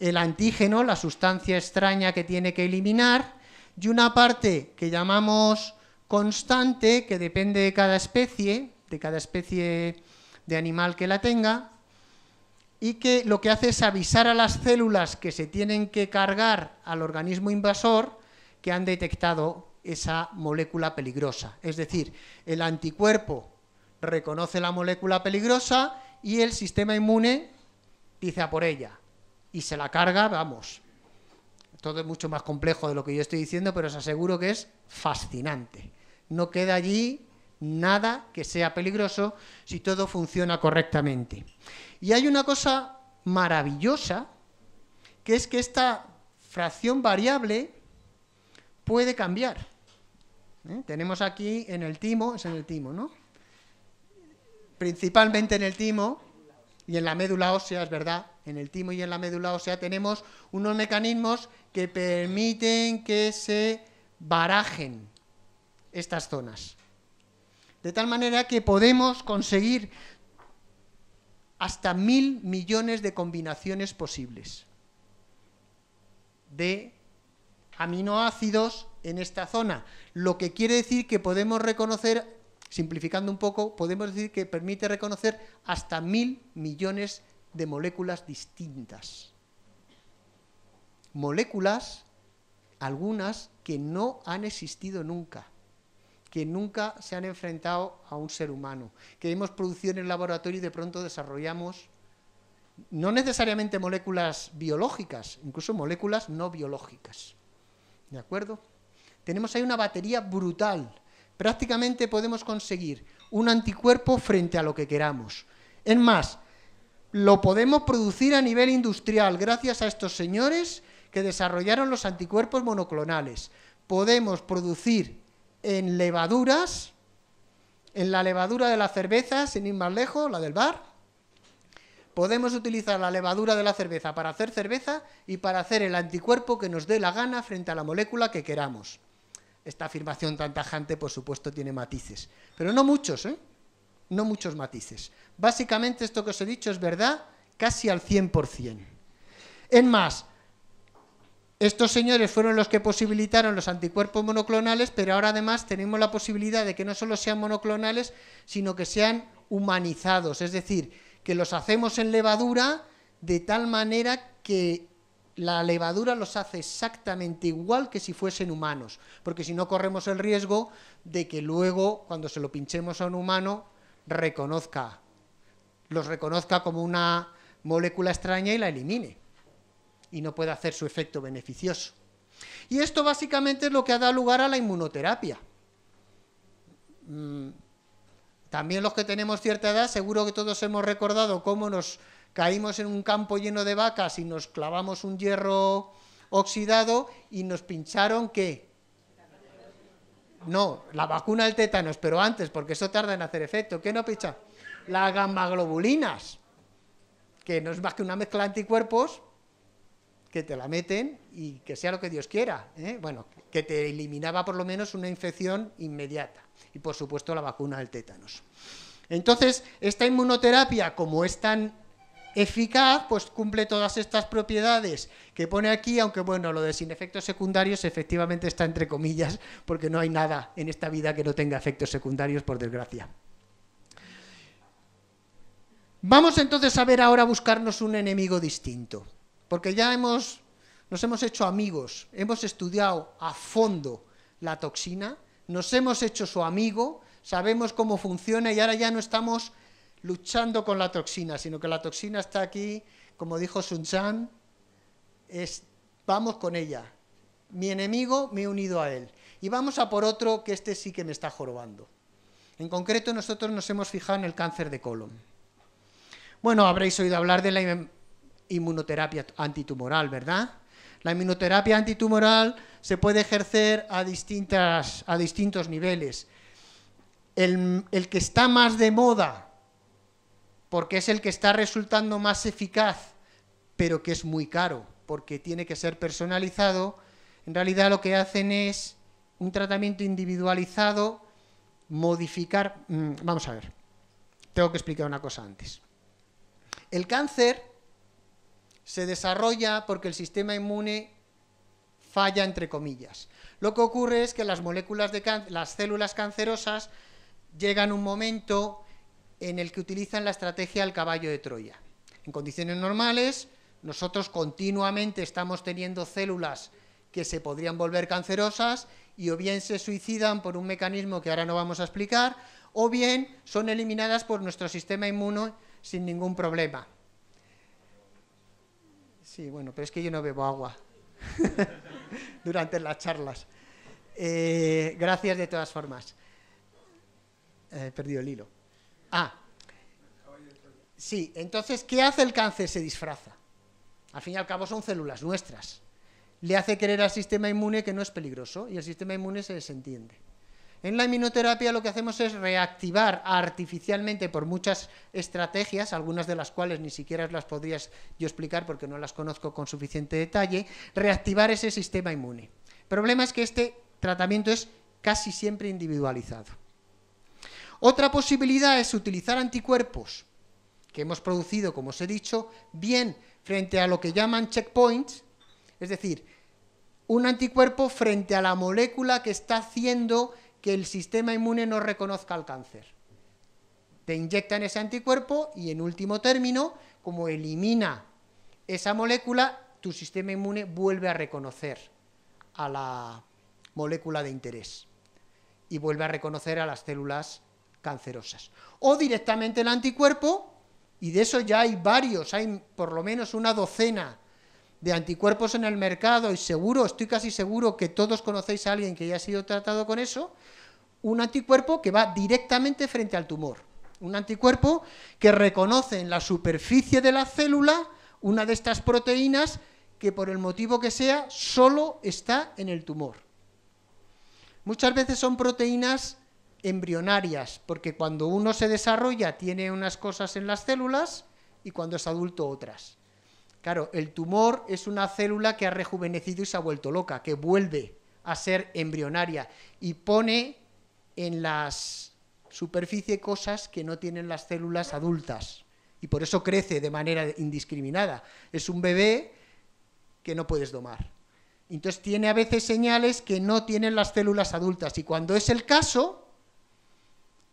el antígeno, la sustancia extraña que tiene que eliminar, y una parte que llamamos constante, que depende de cada especie, de cada especie de animal que la tenga, y que lo que hace es avisar a las células que se tienen que cargar al organismo invasor que han detectado esa molécula peligrosa. Es decir, el anticuerpo reconoce la molécula peligrosa y el sistema inmune dice a por ella y se la carga, vamos. Todo es mucho más complejo de lo que yo estoy diciendo, pero os aseguro que es fascinante. No queda allí nada que sea peligroso si todo funciona correctamente. Y hay una cosa maravillosa, que es que esta fracción variable puede cambiar. ¿eh? Tenemos aquí en el timo, es en el timo, ¿no? Principalmente en el timo y en la médula ósea, es verdad, en el timo y en la médula ósea tenemos unos mecanismos que permiten que se barajen estas zonas. De tal manera que podemos conseguir hasta mil millones de combinaciones posibles de aminoácidos en esta zona. Lo que quiere decir que podemos reconocer, simplificando un poco, podemos decir que permite reconocer hasta mil millones de moléculas distintas. Moléculas, algunas que no han existido nunca que nunca se han enfrentado a un ser humano, que hemos producido en el laboratorio y de pronto desarrollamos no necesariamente moléculas biológicas, incluso moléculas no biológicas. ¿De acuerdo? Tenemos ahí una batería brutal. Prácticamente podemos conseguir un anticuerpo frente a lo que queramos. Es más, lo podemos producir a nivel industrial gracias a estos señores que desarrollaron los anticuerpos monoclonales. Podemos producir en levaduras, en la levadura de la cerveza, sin ir más lejos, la del bar, podemos utilizar la levadura de la cerveza para hacer cerveza y para hacer el anticuerpo que nos dé la gana frente a la molécula que queramos. Esta afirmación tan tajante, por supuesto, tiene matices, pero no muchos, ¿eh? No muchos matices. Básicamente esto que os he dicho es verdad casi al 100%. En más, estos señores fueron los que posibilitaron los anticuerpos monoclonales, pero ahora además tenemos la posibilidad de que no solo sean monoclonales, sino que sean humanizados, es decir, que los hacemos en levadura de tal manera que la levadura los hace exactamente igual que si fuesen humanos, porque si no corremos el riesgo de que luego, cuando se lo pinchemos a un humano, reconozca, los reconozca como una molécula extraña y la elimine, y no pueda hacer su efecto beneficioso. Y esto básicamente es lo que ha dado lugar a la inmunoterapia. Mm, también los que tenemos cierta edad, seguro que todos hemos recordado cómo nos caímos en un campo lleno de vacas y nos clavamos un hierro oxidado y nos pincharon qué? No, la vacuna del tétanos, pero antes, porque eso tarda en hacer efecto. ¿Qué no pincha? Las globulinas que no es más que una mezcla de anticuerpos que te la meten y que sea lo que Dios quiera. ¿eh? Bueno, que te eliminaba por lo menos una infección inmediata. Y por supuesto la vacuna del tétanos. Entonces, esta inmunoterapia, como es tan eficaz, pues cumple todas estas propiedades que pone aquí, aunque bueno, lo de sin efectos secundarios efectivamente está entre comillas, porque no hay nada en esta vida que no tenga efectos secundarios, por desgracia. Vamos entonces a ver ahora buscarnos un enemigo distinto, porque ya hemos, nos hemos hecho amigos, hemos estudiado a fondo la toxina, nos hemos hecho su amigo, sabemos cómo funciona y ahora ya no estamos luchando con la toxina, sino que la toxina está aquí, como dijo Sun Chan, vamos con ella. Mi enemigo me he unido a él. Y vamos a por otro que este sí que me está jorobando. En concreto, nosotros nos hemos fijado en el cáncer de colon. Bueno, habréis oído hablar de la inmunoterapia antitumoral, ¿verdad? La inmunoterapia antitumoral se puede ejercer a, a distintos niveles. el que está más de moda porque es el que está resultando más eficaz, pero que es muy caro, porque tiene que ser personalizado, en realidad lo que hacen es un tratamiento individualizado, modificar... Mm, vamos a ver, tengo que explicar una cosa antes. El cáncer se desarrolla porque el sistema inmune falla, entre comillas. Lo que ocurre es que las moléculas de las células cancerosas llegan un momento en el que utilizan la estrategia del caballo de Troya. En condiciones normales, nosotros continuamente estamos teniendo células que se podrían volver cancerosas y o bien se suicidan por un mecanismo que ahora no vamos a explicar, o bien son eliminadas por nuestro sistema inmuno sin ningún problema. Sí, bueno, pero es que yo no bebo agua durante las charlas. Eh, gracias de todas formas. Eh, he perdido el hilo. Ah. Sí, entonces, ¿qué hace el cáncer? Se disfraza. Al fin y al cabo son células nuestras. Le hace creer al sistema inmune que no es peligroso y el sistema inmune se desentiende. En la inmunoterapia lo que hacemos es reactivar artificialmente por muchas estrategias, algunas de las cuales ni siquiera las podrías yo explicar porque no las conozco con suficiente detalle, reactivar ese sistema inmune. El problema es que este tratamiento es casi siempre individualizado. Otra posibilidad es utilizar anticuerpos que hemos producido, como os he dicho, bien frente a lo que llaman checkpoints, es decir, un anticuerpo frente a la molécula que está haciendo que el sistema inmune no reconozca el cáncer. Te inyectan ese anticuerpo y en último término, como elimina esa molécula, tu sistema inmune vuelve a reconocer a la molécula de interés y vuelve a reconocer a las células cancerosas. O directamente el anticuerpo, y de eso ya hay varios, hay por lo menos una docena de anticuerpos en el mercado, y seguro, estoy casi seguro que todos conocéis a alguien que haya sido tratado con eso, un anticuerpo que va directamente frente al tumor. Un anticuerpo que reconoce en la superficie de la célula una de estas proteínas que por el motivo que sea solo está en el tumor. Muchas veces son proteínas embrionarias, porque cuando uno se desarrolla tiene unas cosas en las células y cuando es adulto otras. Claro, el tumor es una célula que ha rejuvenecido y se ha vuelto loca, que vuelve a ser embrionaria y pone en la superficie cosas que no tienen las células adultas y por eso crece de manera indiscriminada. Es un bebé que no puedes domar. Entonces tiene a veces señales que no tienen las células adultas y cuando es el caso,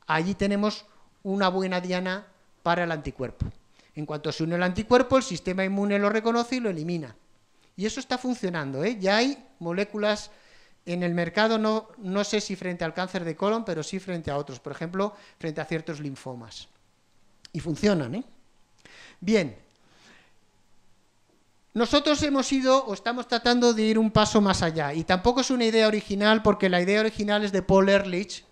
allí tenemos una buena diana para el anticuerpo. En cuanto se une el anticuerpo, el sistema inmune lo reconoce y lo elimina. Y eso está funcionando. ¿eh? Ya hay moléculas en el mercado, no, no sé si frente al cáncer de colon, pero sí frente a otros, por ejemplo, frente a ciertos linfomas. Y funcionan. ¿eh? Bien, nosotros hemos ido o estamos tratando de ir un paso más allá y tampoco es una idea original porque la idea original es de Paul Ehrlich,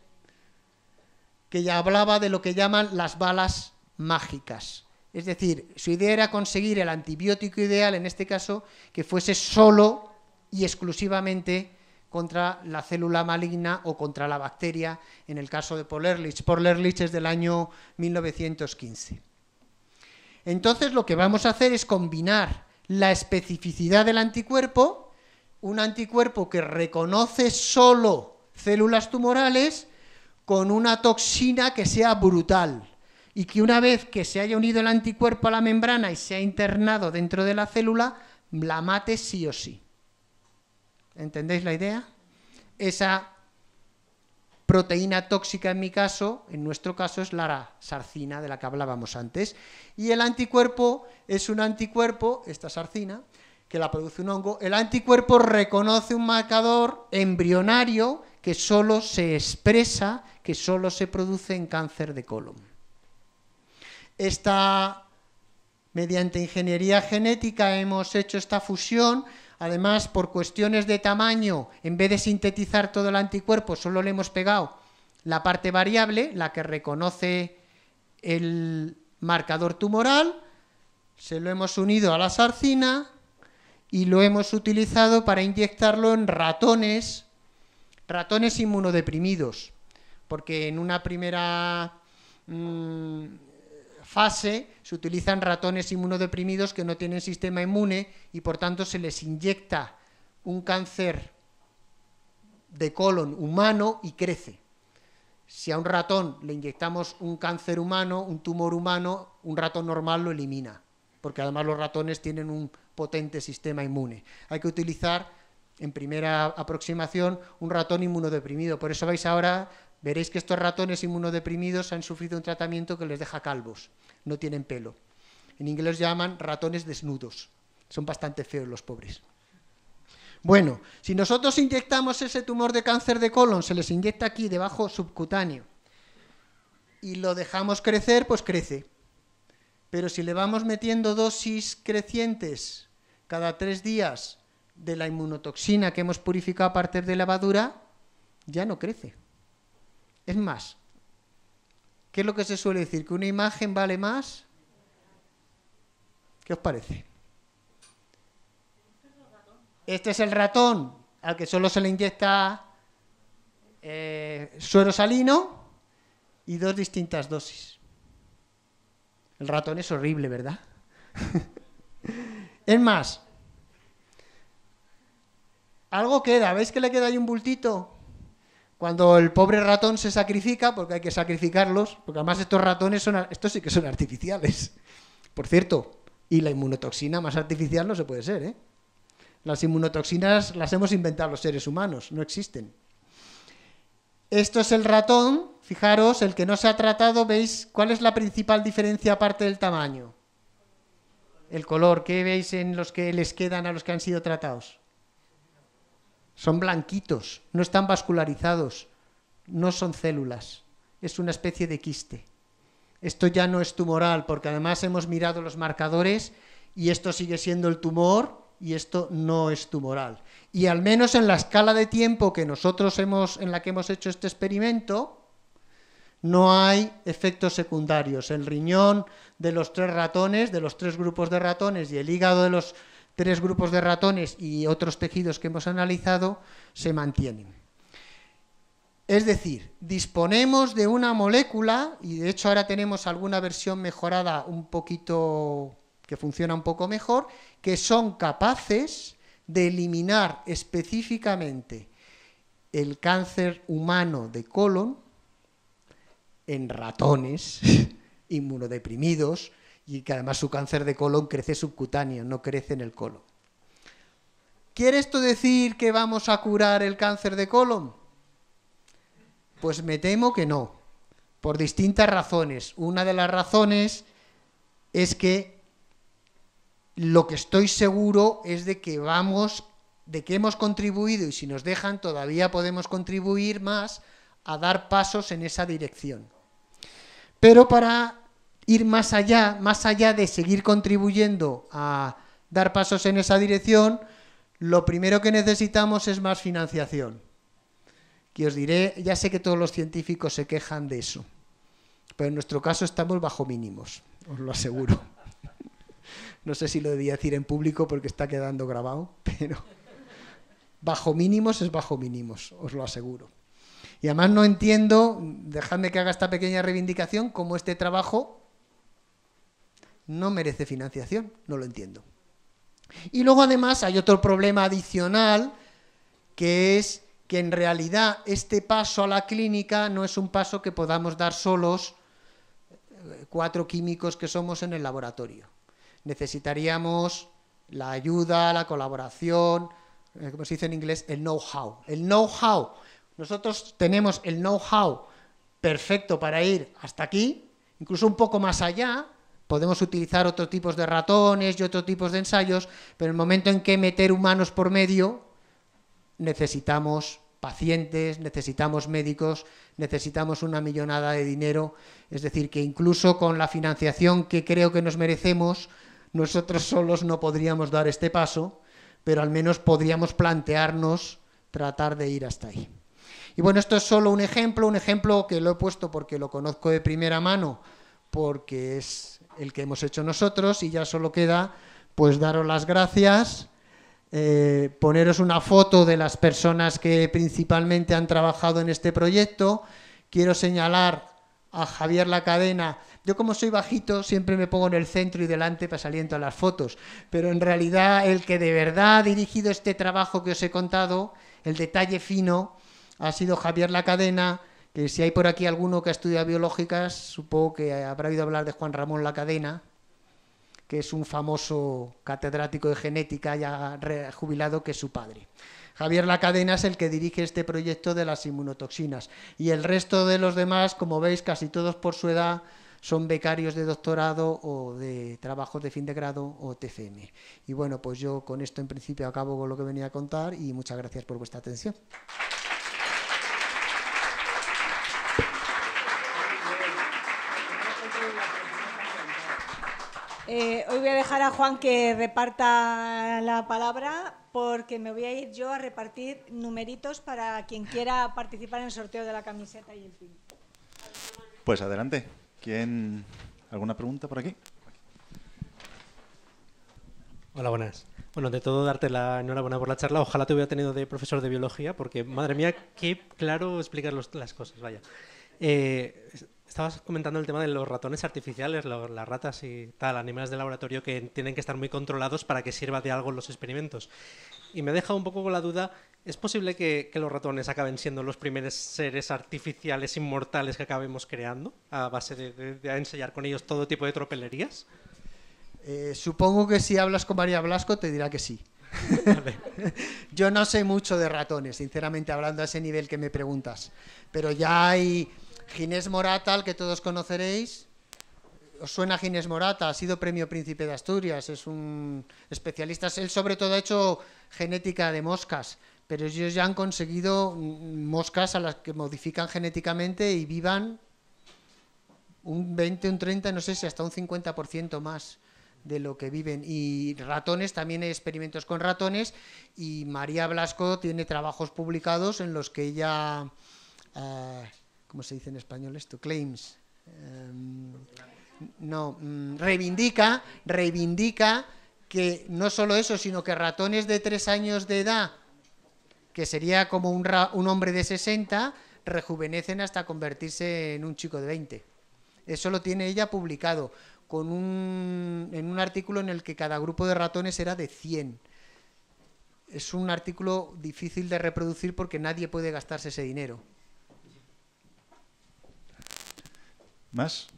que ya hablaba de lo que llaman las balas mágicas. Es decir, su idea era conseguir el antibiótico ideal, en este caso, que fuese solo y exclusivamente contra la célula maligna o contra la bacteria, en el caso de Paul Ehrlich. es del año 1915. Entonces lo que vamos a hacer es combinar la especificidad del anticuerpo, un anticuerpo que reconoce solo células tumorales, con una toxina que sea brutal y que una vez que se haya unido el anticuerpo a la membrana y se ha internado dentro de la célula, la mate sí o sí. ¿Entendéis la idea? Esa proteína tóxica en mi caso, en nuestro caso es la sarcina de la que hablábamos antes, y el anticuerpo es un anticuerpo, esta sarcina, que la produce un hongo, el anticuerpo reconoce un marcador embrionario que solo se expresa, que solo se produce en cáncer de colon. Esta, mediante ingeniería genética hemos hecho esta fusión, además por cuestiones de tamaño, en vez de sintetizar todo el anticuerpo, solo le hemos pegado la parte variable, la que reconoce el marcador tumoral, se lo hemos unido a la sarcina y lo hemos utilizado para inyectarlo en ratones Ratones inmunodeprimidos, porque en una primera mm, fase se utilizan ratones inmunodeprimidos que no tienen sistema inmune y por tanto se les inyecta un cáncer de colon humano y crece. Si a un ratón le inyectamos un cáncer humano, un tumor humano, un ratón normal lo elimina, porque además los ratones tienen un potente sistema inmune. Hay que utilizar en primera aproximación un ratón inmunodeprimido. Por eso vais ahora, veréis que estos ratones inmunodeprimidos han sufrido un tratamiento que les deja calvos, no tienen pelo. En inglés los llaman ratones desnudos. Son bastante feos los pobres. Bueno, si nosotros inyectamos ese tumor de cáncer de colon, se les inyecta aquí debajo subcutáneo y lo dejamos crecer, pues crece. Pero si le vamos metiendo dosis crecientes cada tres días de la inmunotoxina que hemos purificado a partir de lavadura ya no crece. Es más, ¿qué es lo que se suele decir? ¿Que una imagen vale más? ¿Qué os parece? Este es el ratón al que solo se le inyecta eh, suero salino y dos distintas dosis. El ratón es horrible, ¿verdad? es más, algo queda, ¿veis que le queda ahí un bultito? Cuando el pobre ratón se sacrifica, porque hay que sacrificarlos, porque además estos ratones son, estos sí que son artificiales. Por cierto, y la inmunotoxina más artificial no se puede ser, ¿eh? Las inmunotoxinas las hemos inventado los seres humanos, no existen. Esto es el ratón, fijaros, el que no se ha tratado, ¿veis cuál es la principal diferencia aparte del tamaño? El color, ¿qué veis en los que les quedan a los que han sido tratados? son blanquitos, no están vascularizados, no son células, es una especie de quiste. Esto ya no es tumoral, porque además hemos mirado los marcadores y esto sigue siendo el tumor y esto no es tumoral. Y al menos en la escala de tiempo que nosotros hemos, en la que hemos hecho este experimento, no hay efectos secundarios. El riñón de los tres ratones, de los tres grupos de ratones y el hígado de los tres grupos de ratones y otros tejidos que hemos analizado se mantienen. Es decir, disponemos de una molécula, y de hecho ahora tenemos alguna versión mejorada un poquito, que funciona un poco mejor, que son capaces de eliminar específicamente el cáncer humano de colon en ratones inmunodeprimidos, y que además su cáncer de colon crece subcutáneo, no crece en el colon. ¿Quiere esto decir que vamos a curar el cáncer de colon? Pues me temo que no, por distintas razones. Una de las razones es que lo que estoy seguro es de que vamos, de que hemos contribuido y si nos dejan todavía podemos contribuir más a dar pasos en esa dirección. Pero para ir más allá, más allá de seguir contribuyendo a dar pasos en esa dirección, lo primero que necesitamos es más financiación. Que os diré, ya sé que todos los científicos se quejan de eso, pero en nuestro caso estamos bajo mínimos, os lo aseguro. No sé si lo debía decir en público porque está quedando grabado, pero bajo mínimos es bajo mínimos, os lo aseguro. Y además no entiendo, dejadme que haga esta pequeña reivindicación, cómo este trabajo no merece financiación, no lo entiendo. Y luego además hay otro problema adicional, que es que en realidad este paso a la clínica no es un paso que podamos dar solos eh, cuatro químicos que somos en el laboratorio. Necesitaríamos la ayuda, la colaboración, eh, como se dice en inglés, el know-how. El know-how. Nosotros tenemos el know-how perfecto para ir hasta aquí, incluso un poco más allá, Podemos utilizar otros tipos de ratones y otros tipos de ensayos, pero en el momento en que meter humanos por medio, necesitamos pacientes, necesitamos médicos, necesitamos una millonada de dinero. Es decir, que incluso con la financiación que creo que nos merecemos, nosotros solos no podríamos dar este paso, pero al menos podríamos plantearnos tratar de ir hasta ahí. Y bueno, esto es solo un ejemplo, un ejemplo que lo he puesto porque lo conozco de primera mano, porque es el que hemos hecho nosotros y ya solo queda pues daros las gracias, eh, poneros una foto de las personas que principalmente han trabajado en este proyecto. Quiero señalar a Javier La Cadena. Yo como soy bajito siempre me pongo en el centro y delante para salir en las fotos, pero en realidad el que de verdad ha dirigido este trabajo que os he contado, el detalle fino, ha sido Javier La Cadena, si hay por aquí alguno que ha estudiado biológicas, supongo que habrá oído hablar de Juan Ramón La Cadena, que es un famoso catedrático de genética ya jubilado que es su padre. Javier La Cadena es el que dirige este proyecto de las inmunotoxinas y el resto de los demás, como veis, casi todos por su edad son becarios de doctorado o de trabajos de fin de grado o TFM. Y bueno, pues yo con esto en principio acabo con lo que venía a contar y muchas gracias por vuestra atención. Eh, hoy voy a dejar a Juan que reparta la palabra porque me voy a ir yo a repartir numeritos para quien quiera participar en el sorteo de la camiseta y el pin. Pues adelante. ¿Quién? ¿Alguna pregunta por aquí? Hola, buenas. Bueno, de todo, darte la enhorabuena por la charla. Ojalá te hubiera tenido de profesor de biología, porque madre mía, qué claro explicar las cosas, vaya. Eh, Estabas comentando el tema de los ratones artificiales, las ratas y tal, animales de laboratorio que tienen que estar muy controlados para que sirva de algo los experimentos. Y me deja un poco con la duda, ¿es posible que, los ratones acaben siendo los primeros seres artificiales inmortales que acabemos creando a base de, enseñar con ellos todo tipo de tropelerías? Eh, supongo que si hablas con María Blasco te dirá que sí. Yo no sé mucho de ratones, sinceramente, hablando a ese nivel que me preguntas. Pero ya hay Ginés Morata, al que todos conoceréis, os suena Ginés Morata, ha sido premio Príncipe de Asturias, es un especialista, él sobre todo ha hecho genética de moscas, pero ellos ya han conseguido moscas a las que modifican genéticamente y vivan un 20, un 30, no sé si hasta un 50% más de lo que viven. Y ratones, también hay experimentos con ratones y María Blasco tiene trabajos publicados en los que ella... Eh, ¿cómo se dice en español esto? Claims. Em, no, mm, reivindica, reivindica que no solo eso, sino que ratones de tres años de edad, que sería como un, hombre de 60, rejuvenecen hasta convertirse en un chico de 20. Eso lo tiene ella publicado en un artículo en el que cada grupo de ratones era de 100. Es un artículo difícil de reproducir porque nadie puede gastarse ese dinero. ¿Más?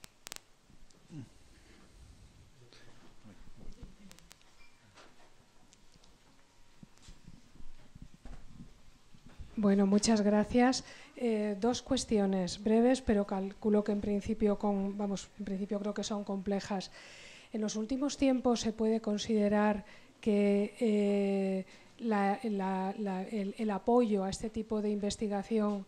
Bueno, muchas gracias. Eh, dos cuestiones breves, pero calculo que en principio, con, vamos, en principio creo que son complejas. En los últimos tiempos se puede considerar que eh, el, el, apoyo a este tipo de investigación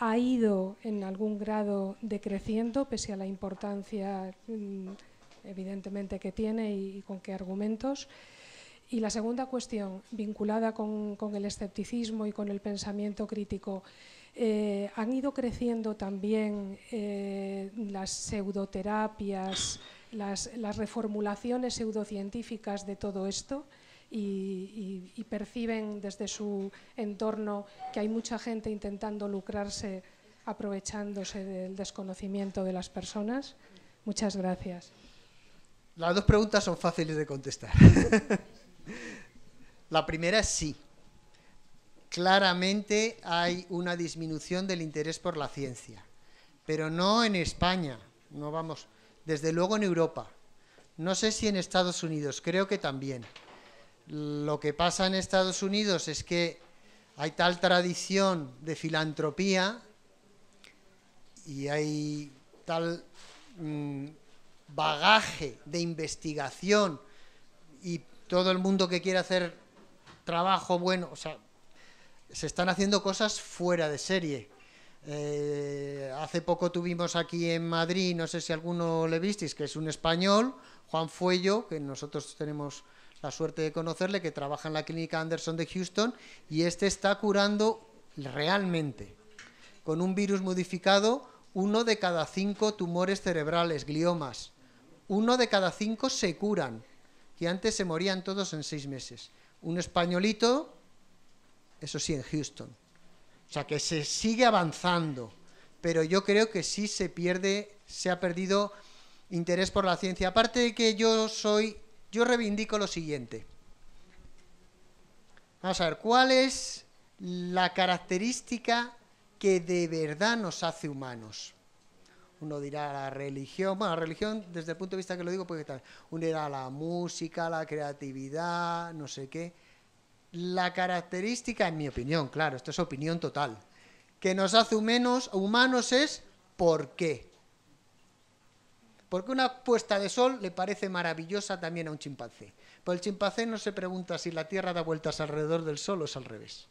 ha ido en algún grado decreciendo, pese a la importancia mm, evidentemente que tiene y, con qué argumentos. Y la segunda cuestión, vinculada con, el escepticismo y con el pensamiento crítico, eh, han ido creciendo también eh, las pseudoterapias, las, reformulaciones pseudocientíficas de todo esto y, perciben desde su entorno que hay mucha gente intentando lucrarse aprovechándose del desconocimiento de las personas? Muchas gracias. Las dos preguntas son fáciles de contestar. La primera es sí. Claramente hay una disminución del interés por la ciencia, pero no en España, no vamos, desde luego en Europa. No sé si en Estados Unidos, creo que también. Lo que pasa en Estados Unidos es que hay tal tradición de filantropía y hay tal mm, bagaje de investigación y todo el mundo que quiere hacer trabajo bueno, o sea, se están haciendo cosas fuera de serie. Eh, hace poco tuvimos aquí en Madrid, no sé si alguno le visteis, que es un español, Juan Fuello, que nosotros tenemos la suerte de conocerle, que trabaja en la clínica Anderson de Houston y este está curando realmente con un virus modificado uno de cada cinco tumores cerebrales, gliomas. Uno de cada cinco se curan, que antes se morían todos en seis meses. Un españolito, eso sí, en Houston. O sea que se sigue avanzando, pero yo creo que sí se pierde, se ha perdido interés por la ciencia. Aparte de que yo soy yo reivindico lo siguiente. Vamos a ver, ¿cuál es la característica que de verdad nos hace humanos? Uno dirá la religión, bueno, la religión desde el punto de vista que lo digo, porque tal, uno dirá la música, la creatividad, no sé qué. La característica, en mi opinión, claro, esto es opinión total, que nos hace humanos, humanos es por qué. Porque una puesta de sol le parece maravillosa también a un chimpancé. Pero pues el chimpancé no se pregunta si la Tierra da vueltas alrededor del Sol o es al revés.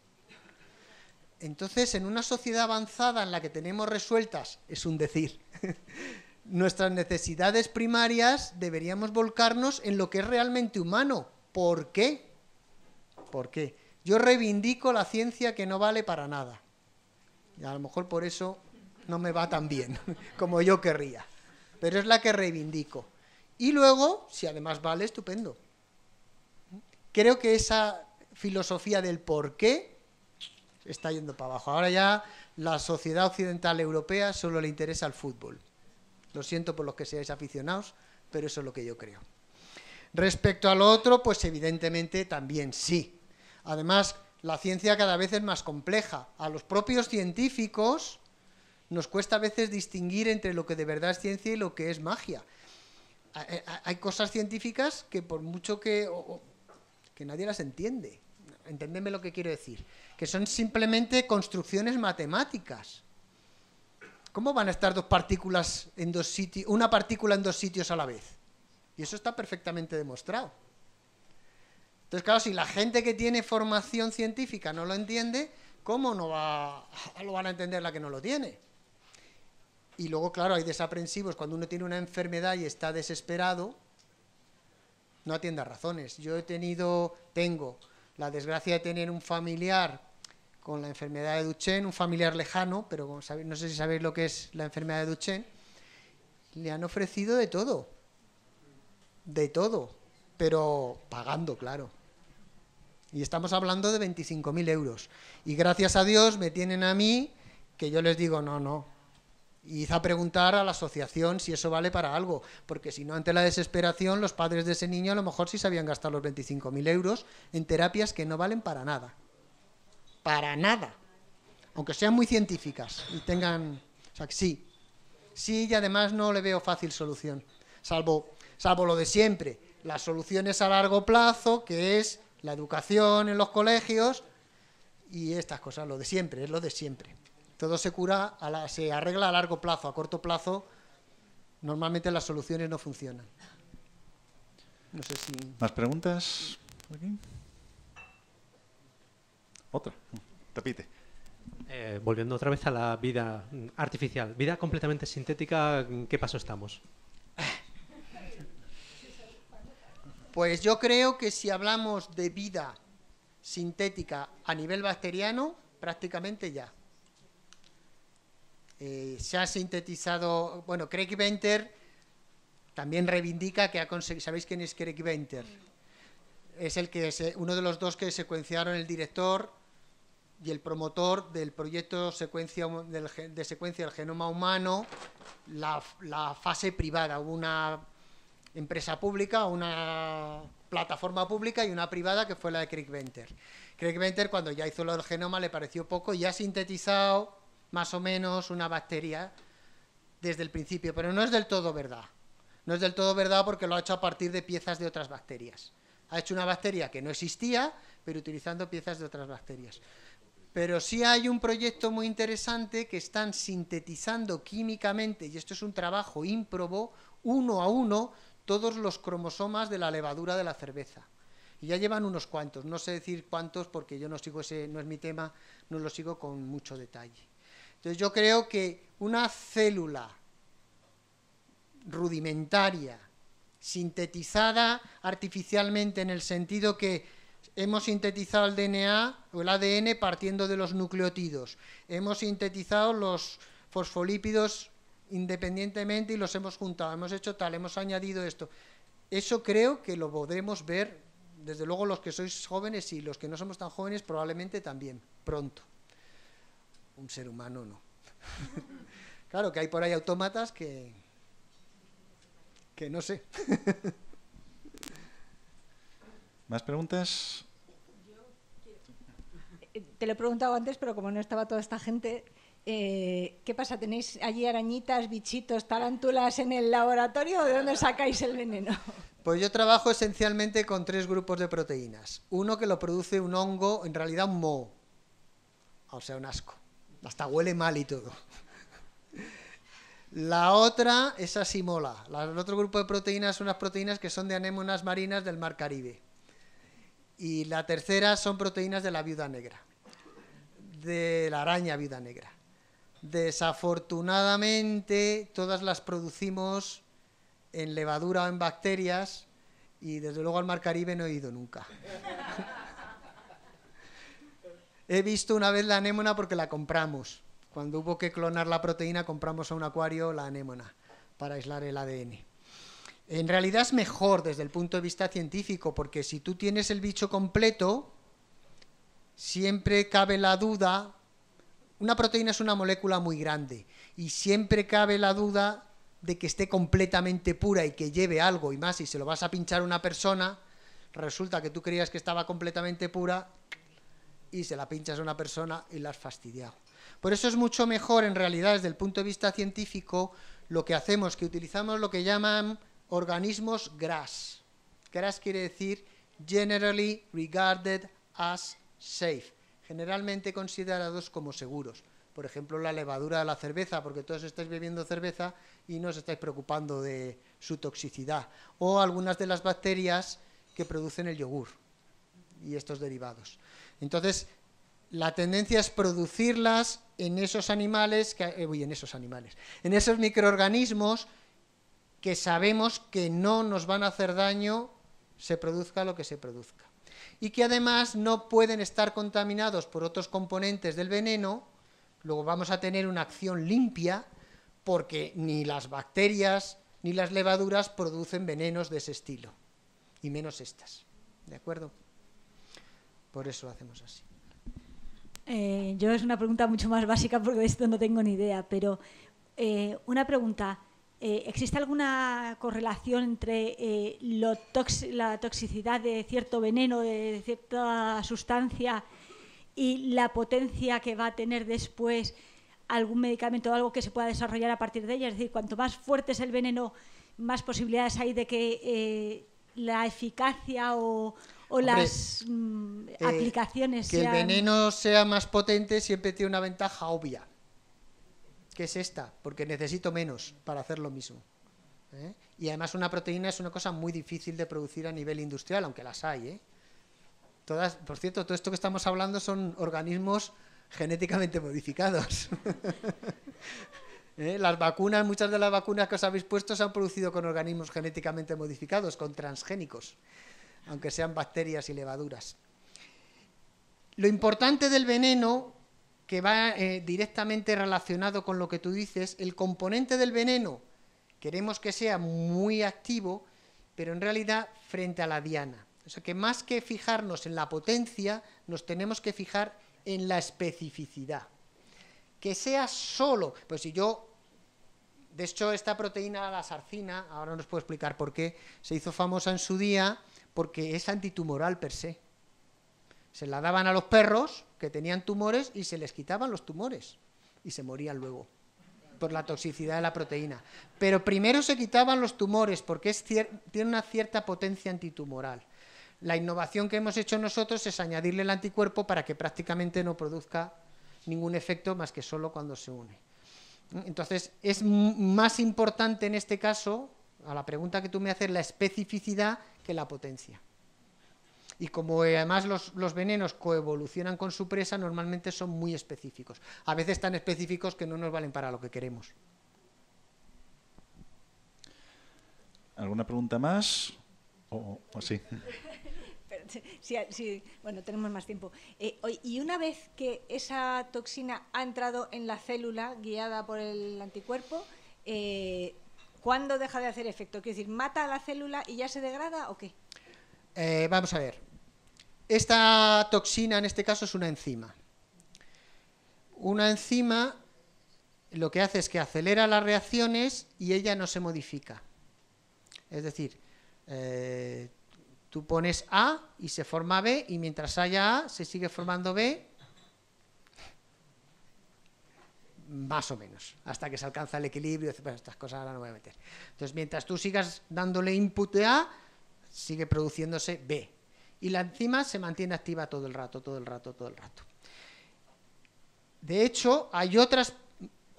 Entonces, en una sociedad avanzada en la que tenemos resueltas, es un decir, nuestras necesidades primarias deberíamos volcarnos en lo que es realmente humano. ¿Por qué? ¿Por Yo reivindico la ciencia que no vale para nada. Y a lo mejor por eso no me va tan bien como yo querría pero es la que reivindico. Y luego, si además vale, estupendo. Creo que esa filosofía del por qué está yendo para abajo. Ahora ya la sociedad occidental europea solo le interesa el fútbol. Lo siento por los que seáis aficionados, pero eso es lo que yo creo. Respecto a lo otro, pues evidentemente también sí. Además, la ciencia cada vez es más compleja. A los propios científicos nos cuesta a veces distinguir entre lo que de verdad es ciencia y lo que es magia. Eh, hay cosas científicas que por mucho que, nadie las entiende, entendeme lo que quiero decir, que son simplemente construcciones matemáticas. ¿Cómo van a estar dos partículas en dos sitios, una partícula en dos sitios a la vez? Y eso está perfectamente demostrado. Entonces, claro, si la gente que tiene formación científica no lo entiende, ¿cómo no va, lo van a entender la que no lo tiene? Y luego, claro, hay desaprensivos. Cuando uno tiene una enfermedad y está desesperado, no atienda razones. Yo he tenido, tengo la desgracia de tener un familiar con la enfermedad de Duchenne, un familiar lejano, pero no sé si sabéis lo que es la enfermedad de Duchenne, le han ofrecido de todo, de todo, pero pagando, claro. Y estamos hablando de 25.000 euros. Y gracias a Dios me tienen a mí que yo les digo, no, no, y a preguntar a la asociación si eso vale para algo, porque si no, ante la desesperación, los padres de ese niño a lo mejor sí se habían gastado los 25.000 euros en terapias que no valen para nada. Para nada. Aunque sean muy científicas y tengan... O sea, que sí. Sí, y además no le veo fácil solución, salvo, salvo lo de siempre. Las soluciones a largo plazo, que es la educación en los colegios y estas cosas, lo de siempre, es lo de siempre. Todo se cura, se arregla a largo plazo, a corto plazo normalmente las soluciones no funcionan. No sé si... ¿Más preguntas? Aquí? Otra. Repite. Eh, volviendo otra vez a la vida mm, artificial, vida completamente sintética, ¿en mm, qué paso estamos? Pues yo creo que si hablamos de vida sintética a nivel bacteriano, prácticamente ya. Eh, se ha sintetizado, bueno, Craig Venter también reivindica que ha conseguido, ¿sabéis quién es Craig Venter? Es el que es uno de los dos que secuenciaron el director y el promotor del proyecto secuencia, de secuencia del genoma humano, la, la fase privada. Hubo una empresa pública, una plataforma pública y una privada que fue la de Craig Venter. Craig Venter cuando ya hizo lo del genoma le pareció poco y ha sintetizado más o menos una bacteria desde el principio, pero no es del todo verdad. No es del todo verdad porque lo ha hecho a partir de piezas de otras bacterias. Ha hecho una bacteria que no existía, pero utilizando piezas de otras bacterias. Pero sí hay un proyecto muy interesante que están sintetizando químicamente, y esto es un trabajo ímprobo, uno a uno, todos los cromosomas de la levadura de la cerveza. Y ya llevan unos cuantos, no sé decir cuántos porque yo no sigo ese, no es mi tema, no lo sigo con mucho detalle. Entonces yo creo que una célula rudimentaria, sintetizada artificialmente en el sentido que hemos sintetizado el DNA o el ADN partiendo de los nucleótidos, hemos sintetizado los fosfolípidos independientemente y los hemos juntado, hemos hecho tal, hemos añadido esto. Eso creo que lo podremos ver, desde luego los que sois jóvenes y los que no somos tan jóvenes probablemente también, pronto un ser humano no. claro que hay por ahí autómatas que, que no sé. ¿Más preguntas? Eh, te lo he preguntado antes, pero como no estaba toda esta gente, eh, ¿qué pasa? ¿Tenéis allí arañitas, bichitos, tarántulas en el laboratorio o de dónde sacáis el veneno? Pues yo trabajo esencialmente con tres grupos de proteínas. Uno que lo produce un hongo, en realidad un moho, o sea, un asco. Hasta huele mal y todo. La otra, es sí mola. El otro grupo de proteínas son unas proteínas que son de anémonas marinas del mar Caribe. Y la tercera son proteínas de la viuda negra, de la araña viuda negra. Desafortunadamente, todas las producimos en levadura o en bacterias y desde luego al mar Caribe no he ido nunca. He visto una vez la anémona porque la compramos. Cuando hubo que clonar la proteína, compramos a un acuario la anémona para aislar el ADN. En realidad es mejor desde el punto de vista científico, porque si tú tienes el bicho completo, siempre cabe la duda, una proteína es una molécula muy grande, y siempre cabe la duda de que esté completamente pura y que lleve algo, y más si se lo vas a pinchar a una persona, resulta que tú creías que estaba completamente pura y se la pinchas a una persona y la has fastidiado. Por eso es mucho mejor, en realidad, desde el punto de vista científico, lo que hacemos, que utilizamos lo que llaman organismos GRAS. GRAS quiere decir Generally Regarded as Safe, generalmente considerados como seguros. Por ejemplo, la levadura de la cerveza, porque todos estáis bebiendo cerveza y no os estáis preocupando de su toxicidad. O algunas de las bacterias que producen el yogur y estos derivados. Entonces, la tendencia es producirlas en esos animales, eh, en esos animales, en esos microorganismos que sabemos que no nos van a hacer daño, se produzca lo que se produzca. Y que además no pueden estar contaminados por otros componentes del veneno, luego vamos a tener una acción limpia, porque ni las bacterias ni las levaduras producen venenos de ese estilo, y menos estas. ¿De acuerdo? Por eso lo hacemos así. Eh, yo es una pregunta mucho más básica porque de esto no tengo ni idea, pero eh, una pregunta. Eh, ¿Existe alguna correlación entre la toxicidad de cierto veneno, de cierta sustancia, y la potencia que va a tener después algún medicamento o algo que se pueda desarrollar a partir de ella? Es decir, cuanto más fuerte es el veneno, más posibilidades hay de que la eficacia o, o las mm, aplicaciones que el veneno sea más potente siempre tiene una ventaja obvia que es esta porque necesito menos para hacer lo mismo ¿eh? y además una proteína es una cosa muy difícil de producir a nivel industrial aunque las hay ¿eh? todas por cierto todo esto que estamos hablando son organismos genéticamente modificados ¿eh? Las vacunas, muchas de las vacunas que os habéis puesto se han producido con organismos genéticamente modificados, con transgénicos aunque sean bacterias y levaduras. Lo importante del veneno, que va eh, directamente relacionado con lo que tú dices, el componente del veneno queremos que sea muy activo, pero en realidad frente a la diana. O sea que más que fijarnos en la potencia, nos tenemos que fijar en la especificidad. Que sea solo, pues si yo, de hecho esta proteína, la sarcina, ahora no os puedo explicar por qué, se hizo famosa en su día porque es antitumoral per se. Se la daban a los perros que tenían tumores y se les quitaban los tumores y se morían luego por la toxicidad de la proteína. Pero primero se quitaban los tumores porque tiene una cierta potencia antitumoral. La innovación que hemos hecho nosotros es añadirle el anticuerpo para que prácticamente no produzca ningún efecto más que solo cuando se une. Entonces, es más importante en este caso, a la pregunta que tú me haces, la especificidad la potencia. Y como eh, además los, venenos coevolucionan con su presa, normalmente son muy específicos. A veces tan específicos que no nos valen para lo que queremos. ¿Alguna pregunta más? ¿O, sí? bueno, tenemos más tiempo. Eh, y una vez que esa toxina ha entrado en la célula guiada por el anticuerpo, eh, ¿Cuándo deja de hacer efecto? Quiero decir, ¿mata a la célula y ya se degrada o qué? Eh, vamos a ver. Esta toxina en este caso es una enzima. Una enzima lo que hace es que acelera las reacciones y ella no se modifica. Es decir, eh, tú pones A y se forma B y mientras haya A se sigue formando B más o menos, hasta que se alcanza el equilibrio, estas cosas ahora no voy a meter. Entonces, mientras tú sigas dándole input A, sigue produciéndose B. Y la enzima se mantiene activa todo el rato, todo el rato, todo el rato. De hecho, hay otras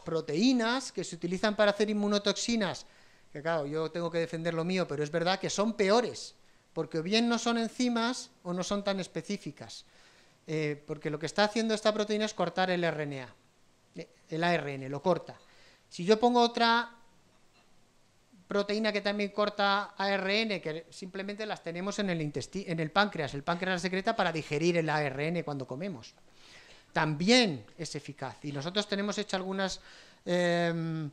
proteínas que se utilizan para hacer inmunotoxinas, que claro, yo tengo que defender lo mío, pero es verdad que son peores, porque bien no son enzimas o no son tan específicas, eh, porque lo que está haciendo esta proteína es cortar el RNA el ARN, lo corta. Si yo pongo otra proteína que también corta ARN, que simplemente las tenemos en el, en el páncreas, el páncreas secreta para digerir el ARN cuando comemos. También es eficaz. Y nosotros tenemos hecho algunas em,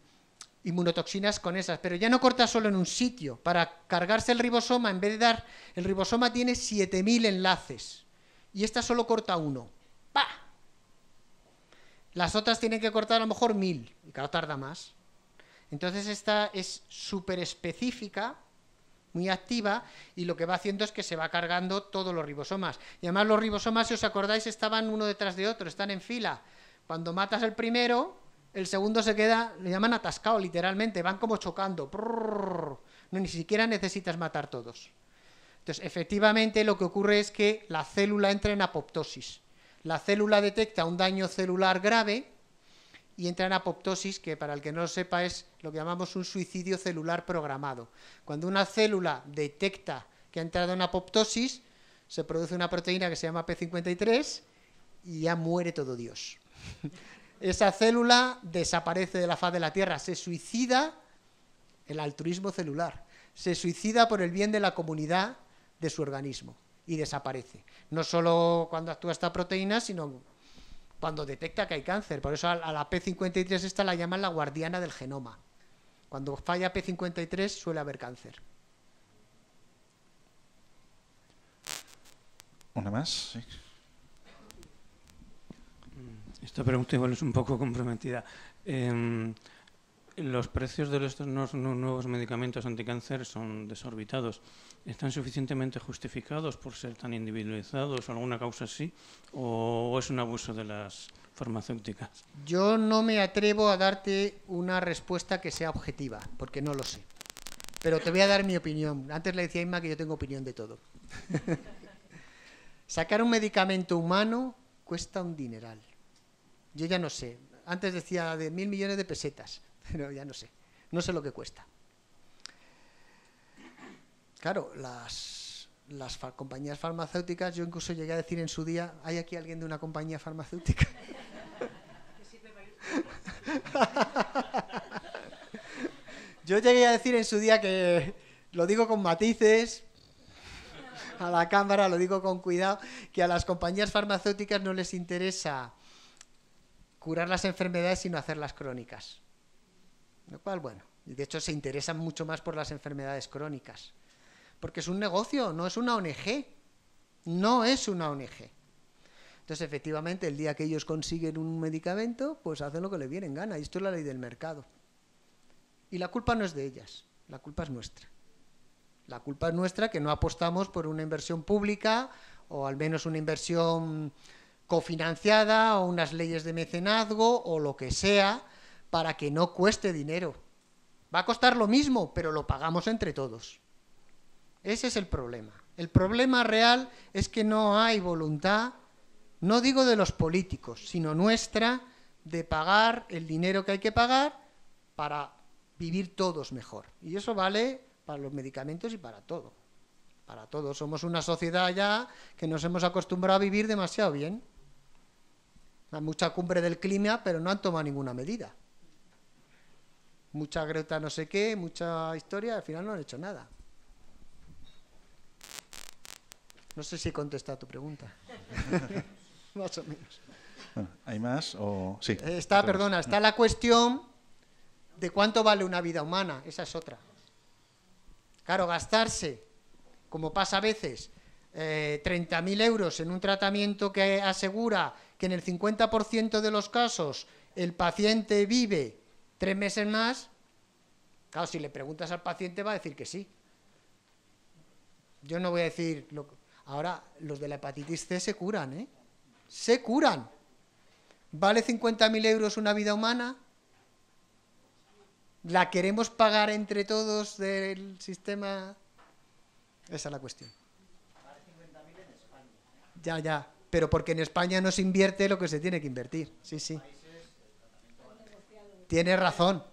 inmunotoxinas con esas, pero ya no corta solo en un sitio. Para cargarse el ribosoma, en vez de dar, el ribosoma tiene 7.000 enlaces y esta solo corta uno. ¡Pah! Las otras tienen que cortar a lo mejor mil, y claro, tarda más. Entonces esta es súper específica, muy activa, y lo que va haciendo es que se va cargando todos los ribosomas. Y además los ribosomas, si os acordáis, estaban uno detrás de otro, están en fila. Cuando matas el primero, el segundo se queda, le llaman atascado literalmente, van como chocando. no, ni siquiera necesitas matar todos. Entonces, efectivamente, lo que ocurre es que la célula entra en apoptosis. La célula detecta un daño celular grave y entra en apoptosis, que para el que no lo sepa es lo que llamamos un suicidio celular programado. Cuando una célula detecta que ha entrado en apoptosis, se produce una proteína que se llama P53 y ya muere todo Dios. Esa célula desaparece de la faz de la Tierra, se suicida el altruismo celular, se suicida por el bien de la comunidad de su organismo y desaparece. No solo cuando actúa esta proteína, sino cuando detecta que hay cáncer. Por eso a la P53 esta la llaman la guardiana del genoma. Cuando falla P53 suele haber cáncer. ¿Una más? Mm, esta pregunta igual es un poco comprometida. Em, los precios de los nuevos medicamentos anticáncer son desorbitados. ¿Están suficientemente justificados por ser tan individualizados o alguna causa así? ¿O es un abuso de las farmacéuticas? Yo no me atrevo a darte una respuesta que sea objetiva, porque no lo sé. Pero te voy a dar mi opinión. Antes le decía a Inma que yo tengo opinión de todo. Sacar un medicamento humano cuesta un dineral. Yo ya no sé. Antes decía de mil millones de pesetas pero ya no sé, no sé lo que cuesta. Claro, las, compañías farmacéuticas, yo incluso llegué a decir en su día, ¿hay aquí alguien de una compañía farmacéutica? yo llegué a decir en su día que, lo digo con matices, a la cámara, lo digo con cuidado, que a las compañías farmacéuticas no les interesa curar las enfermedades, sino hacerlas crónicas. Lo cual, bueno, de hecho se interesan mucho más por las enfermedades crónicas. Porque es un negocio, no es una ONG. No es una ONG. Entonces, efectivamente, el día que ellos consiguen un medicamento, pues hacen lo que les viene gana. Y esto es la ley del mercado. Y la culpa no es de ellas, la culpa es nuestra. La culpa es nuestra que no apostamos por una inversión pública o al menos una inversión cofinanciada o unas leyes de mecenazgo o lo que sea para que no cueste dinero. Va a costar lo mismo, pero lo pagamos entre todos. Ese es el problema. El problema real es que no hay voluntad, no digo de los políticos, sino nuestra, de pagar el dinero que hay que pagar para vivir todos mejor. Y eso vale para los medicamentos y para todo. Para todos. Somos una sociedad ya que nos hemos acostumbrado a vivir demasiado bien. Hay mucha cumbre del clima, pero no han tomado ninguna medida mucha grieta, no sé qué, mucha historia, al final no han hecho nada. No sé si contesta a tu pregunta. más o menos. ¿Hay más? O... Eh, está, perdona, está la cuestión de cuánto vale una vida humana, esa es otra. Claro, gastarse, como pasa a veces, eh, 30.000 euros en un tratamiento que asegura que en el 50% de los casos el paciente vive Tres meses más, claro, si le preguntas al paciente va a decir que sí. Yo no voy a decir... Lo... Ahora, los de la hepatitis C se curan, ¿eh? Se curan. ¿Vale 50.000 euros una vida humana? ¿La queremos pagar entre todos del sistema? Esa es la cuestión. Vale 50.000 en España. ¿eh? Ya, ya. Pero porque en España no se invierte lo que se tiene que invertir. Sí, sí. Tienes razón.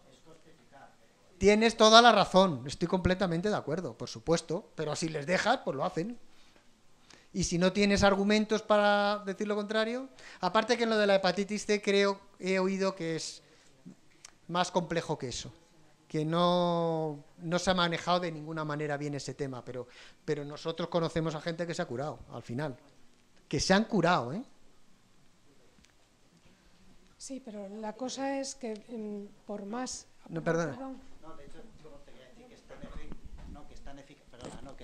Tienes toda la razón. Estoy completamente de acuerdo, por supuesto. Pero si les dejas, pues lo hacen. Y si no tienes argumentos para decir lo contrario, aparte que en lo de la hepatitis C creo, he oído que es más complejo que eso, que no, no se ha manejado de ninguna manera bien ese tema, pero, pero nosotros conocemos a gente que se ha curado al final, que se han curado, ¿eh? Sí, pero la cosa es que em, por más... No, perdona. No, de hecho, yo decir que es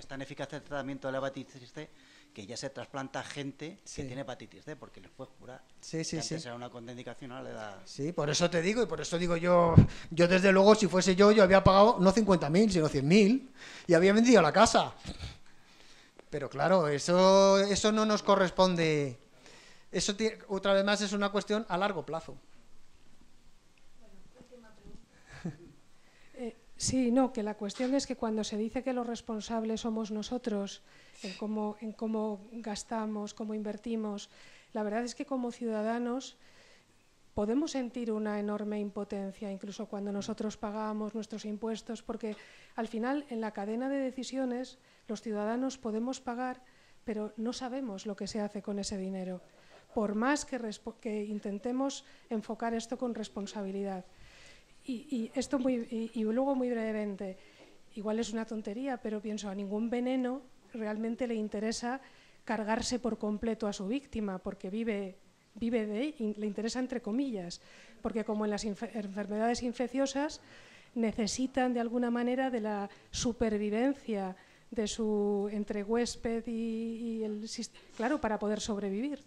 tan eficaz, el tratamiento de la hepatitis C que ya se trasplanta gente que tiene hepatitis C, porque les puedes curar. Sí, sí, antes una contraindicación, ahora le da... Sí, por eso te digo y por eso digo yo, yo desde luego si fuese yo, yo había pagado no 50.000, sino 100.000 y había vendido la casa. Pero claro, eso, eso no nos corresponde eso otra vez más es una cuestión a largo plazo. Eh, sí, no, que la cuestión es que cuando se dice que los responsables somos nosotros en cómo gastamos, cómo invertimos, la verdad es que como ciudadanos podemos sentir una enorme impotencia, incluso cuando nosotros pagamos nuestros impuestos, porque al final en la cadena de decisiones los ciudadanos podemos pagar, pero no sabemos lo que se hace con ese dinero por más que, que intentemos enfocar esto con responsabilidad. Y, esto muy, y, luego muy brevemente, igual es una tontería, pero pienso, a ningún veneno realmente le interesa cargarse por completo a su víctima, porque vive, vive de, le interesa entre comillas, porque como en las enfermedades infecciosas necesitan de alguna manera de la supervivencia de su entre huésped y, y el claro, para poder sobrevivir.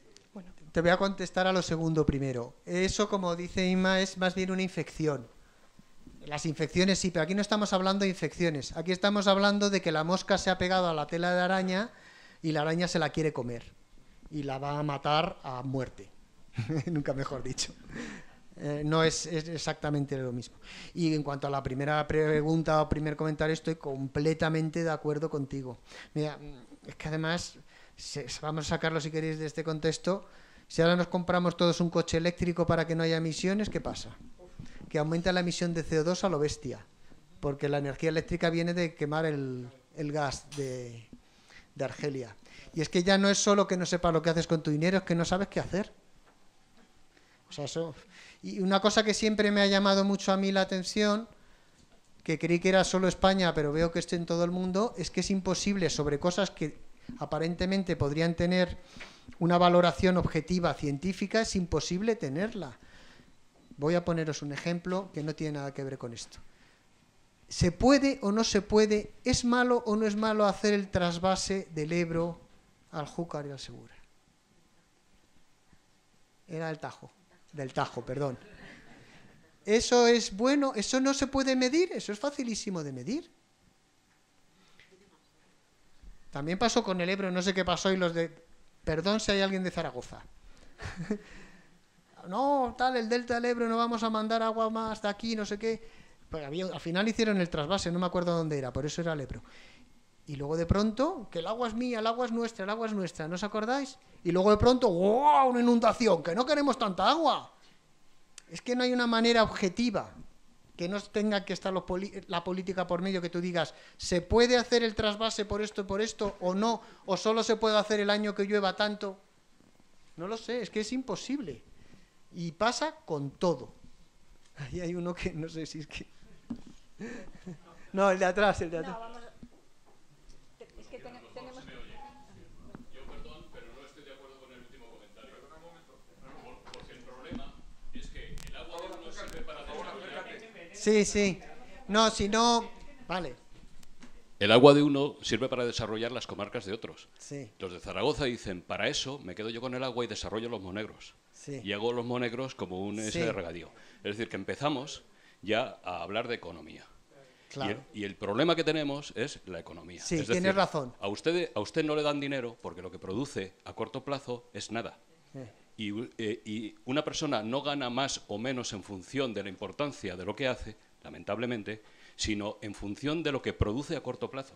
Te voy a contestar a lo segundo primero. Eso, como dice Inma, es más bien una infección. Las infecciones sí, pero aquí no estamos hablando de infecciones. Aquí estamos hablando de que la mosca se ha pegado a la tela de araña y la araña se la quiere comer y la va a matar a muerte. Nunca mejor dicho. Eh, no es, exactamente lo mismo. Y en cuanto a la primera pregunta o primer comentario, estoy completamente de acuerdo contigo. Mira, es que además, vamos a sacarlo si queréis de este contexto. Si ahora nos compramos todos un coche eléctrico para que no haya emisiones, ¿qué pasa? Que aumenta la emisión de CO2 a lo bestia, porque la energía eléctrica viene de quemar el, gas de, Argelia. Y es que ya no es solo que no sepas lo que haces con tu dinero, es que no sabes qué hacer. O sea, Y una cosa que siempre me ha llamado mucho a mí la atención, que creí que era solo España, pero veo que está en todo el mundo, es que es imposible sobre cosas que aparentemente podrían tener una valoración objetiva científica es imposible tenerla. Voy a poneros un ejemplo que no tiene nada que ver con esto. ¿Se puede o no se puede? ¿Es malo o no es malo hacer el trasvase del Ebro al Júcar y al Segura? Era el Tajo, del Tajo, perdón. ¿Eso es bueno? ¿Eso no se puede medir? Eso es facilísimo de medir. También pasó con el Ebro, no sé qué pasó y los de Perdón si hay alguien de Zaragoza. no, tal, el delta del Ebro, no vamos a mandar agua más hasta aquí, no sé qué. Pues al final hicieron el trasvase, no me acuerdo dónde era, por eso era el Ebro. Y luego de pronto, que el agua es mía, el agua es nuestra, el agua es nuestra, ¿no os acordáis? Y luego de pronto, ¡guau!, Una inundación, que no queremos tanta agua. Es que no hay una manera objetiva que no tenga que estar los la política por medio, que tú digas, ¿se puede hacer el trasvase por esto y por esto o no? ¿O solo se puede hacer el año que llueva tanto? No lo sé, es que es imposible. Y pasa con todo. Ahí hay uno que no sé si es que... No, el de atrás, el de atrás. Sí, sí. No, si no, vale. El agua de uno sirve para desarrollar las comarcas de otros. Sí. Los de Zaragoza dicen, para eso me quedo yo con el agua y desarrollo los monegros. Sí. Y hago los monegros como un ese regadío. Es decir, que empezamos ya a hablar de economía. Claro. Y, el, problema que tenemos es la economía. Sí, es tienes razón. A usted, a usted no le dan dinero porque lo que produce a corto plazo es nada. Eh, y, una persona no gana más o menos en función de la importancia de lo que hace, lamentablemente, sino en función de lo que produce a corto plazo.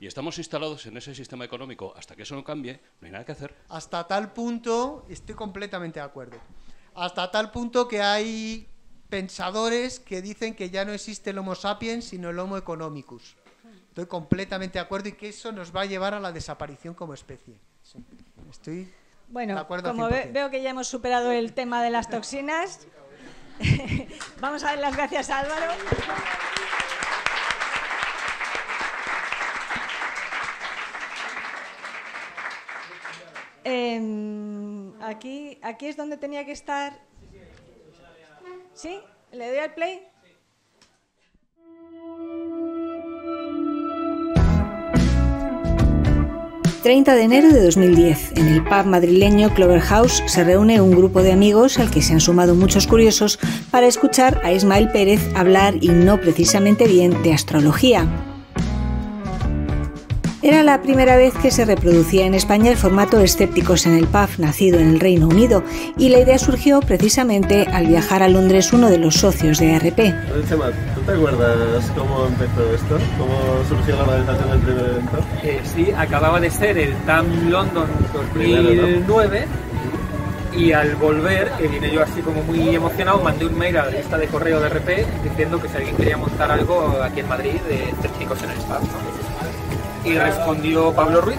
Y estamos instalados en ese sistema económico. Hasta que eso no cambie, no hay nada que hacer. Hasta tal punto, estoy completamente de acuerdo, hasta tal punto que hay pensadores que dicen que ya no existe el Homo sapiens, sino el Homo economicus. Estoy completamente de acuerdo y que eso nos va a llevar a la desaparición como especie. Estoy bueno, como veo que ya hemos superado el tema de las toxinas, vamos a dar las gracias a Álvaro. Em, aquí, aquí es donde tenía que estar. ¿Sí? ¿Le doy al play? 30 de enero de 2010, en el pub madrileño Clover House se reúne un grupo de amigos al que se han sumado muchos curiosos para escuchar a Ismael Pérez hablar y no precisamente bien de astrología. Era la primera vez que se reproducía en España el formato Escépticos en el PAF, nacido en el Reino Unido, y la idea surgió precisamente al viajar a Londres uno de los socios de ARP. ¿tú te acuerdas cómo empezó esto? ¿Cómo surgió la organización del primer evento? Eh, sí, acababa de ser el TAM London 2009 y al volver, que vine yo así como muy emocionado, mandé un mail a la lista de correo de RP diciendo que si alguien quería montar algo aquí en Madrid de escépticos en el PAF y respondió Pablo Ruiz.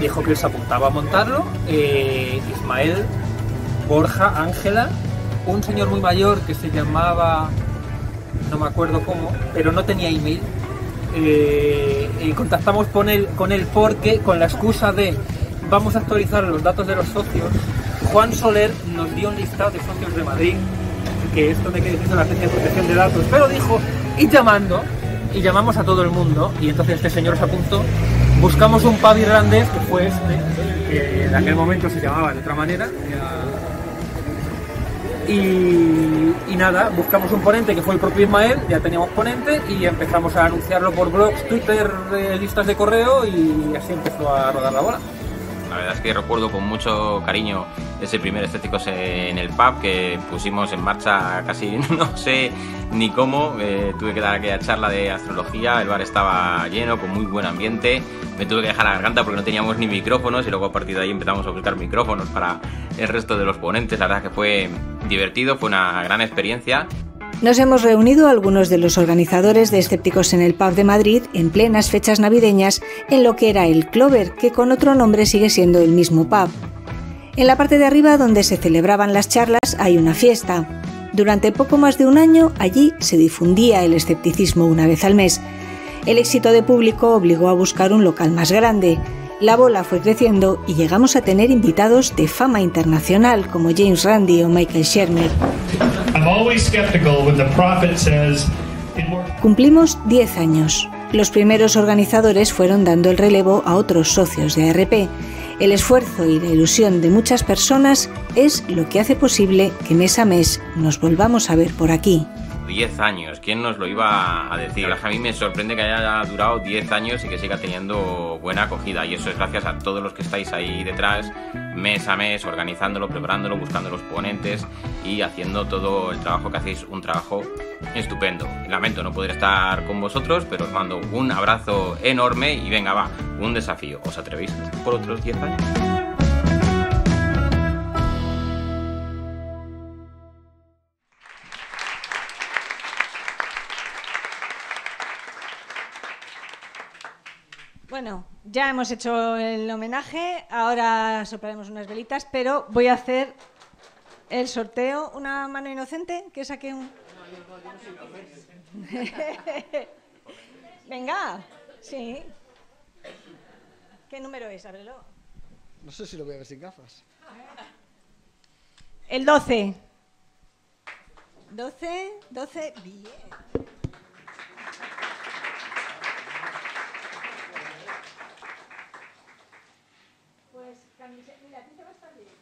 Dijo que él se apuntaba a montarlo. Eh, Ismael, Borja, Ángela, un señor muy mayor que se llamaba, no me acuerdo cómo, pero no tenía email. Eh, y contactamos con él, con él porque, con la excusa de vamos a actualizar los datos de los socios, Juan Soler nos dio un listado de socios de Madrid, que es donde quieren la especie de protección de datos, pero dijo, y llamando, y llamamos a todo el mundo. Y entonces este señor se apuntó. Buscamos un pub irlandés, que fue este, que en aquel momento se llamaba de otra manera. Y, y, nada, buscamos un ponente que fue el propio Ismael, ya teníamos ponente y empezamos a anunciarlo por blogs, Twitter, eh, listas de correo y así empezó a rodar la bola. La verdad es que recuerdo con mucho cariño ese primer estético en el pub que pusimos en marcha casi no sé ni cómo. Eh, tuve que dar aquella charla de astrología, el bar estaba lleno, con muy buen ambiente. Me tuve que dejar la garganta porque no teníamos ni micrófonos y luego a partir de ahí empezamos a buscar micrófonos para el resto de los ponentes. La verdad es que fue divertido, fue una gran experiencia. Nos hemos reunido algunos de los organizadores de Escépticos en el Pub de Madrid en plenas fechas navideñas en lo que era el Clover, que con otro nombre sigue siendo el mismo pub. En la parte de arriba donde se celebraban las charlas hay una fiesta. Durante poco más de un año allí se difundía el escepticismo una vez al mes. El éxito de público obligó a buscar un local más grande. La bola fue creciendo y llegamos a tener invitados de fama internacional como James Randi o Michael Shermer. Cumplimos 10 años. Los primeros organizadores fueron dando el relevo a otros socios de ARP. El esfuerzo y la ilusión de muchas personas es lo que hace posible que mes a mes nos volvamos a ver por aquí. 10 años. ¿Quién nos lo iba a decir? A mí me sorprende que haya durado 10 años y que siga teniendo buena acogida. Y eso es gracias a todos los que estáis ahí detrás, mes a mes, organizándolo, preparándolo, buscando los ponentes y haciendo todo el trabajo que hacéis, un trabajo estupendo. Lamento no poder estar con vosotros, pero os mando un abrazo enorme y venga, va, un desafío. ¿Os atrevéis por otros 10 años? Bueno, ya hemos hecho el homenaje, ahora soplaremos unas velitas, pero voy a hacer el sorteo. Una mano inocente que saque un. Venga, sí. ¿Qué número es? Ábrelo. No sé si lo voy a ver sin gafas. El 12. 12, 12, bien. Não, não, não, não, não, não,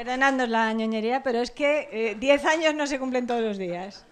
Perdonándonos la ñoñería, pero es que 10 eh, años no se cumplen todos los días.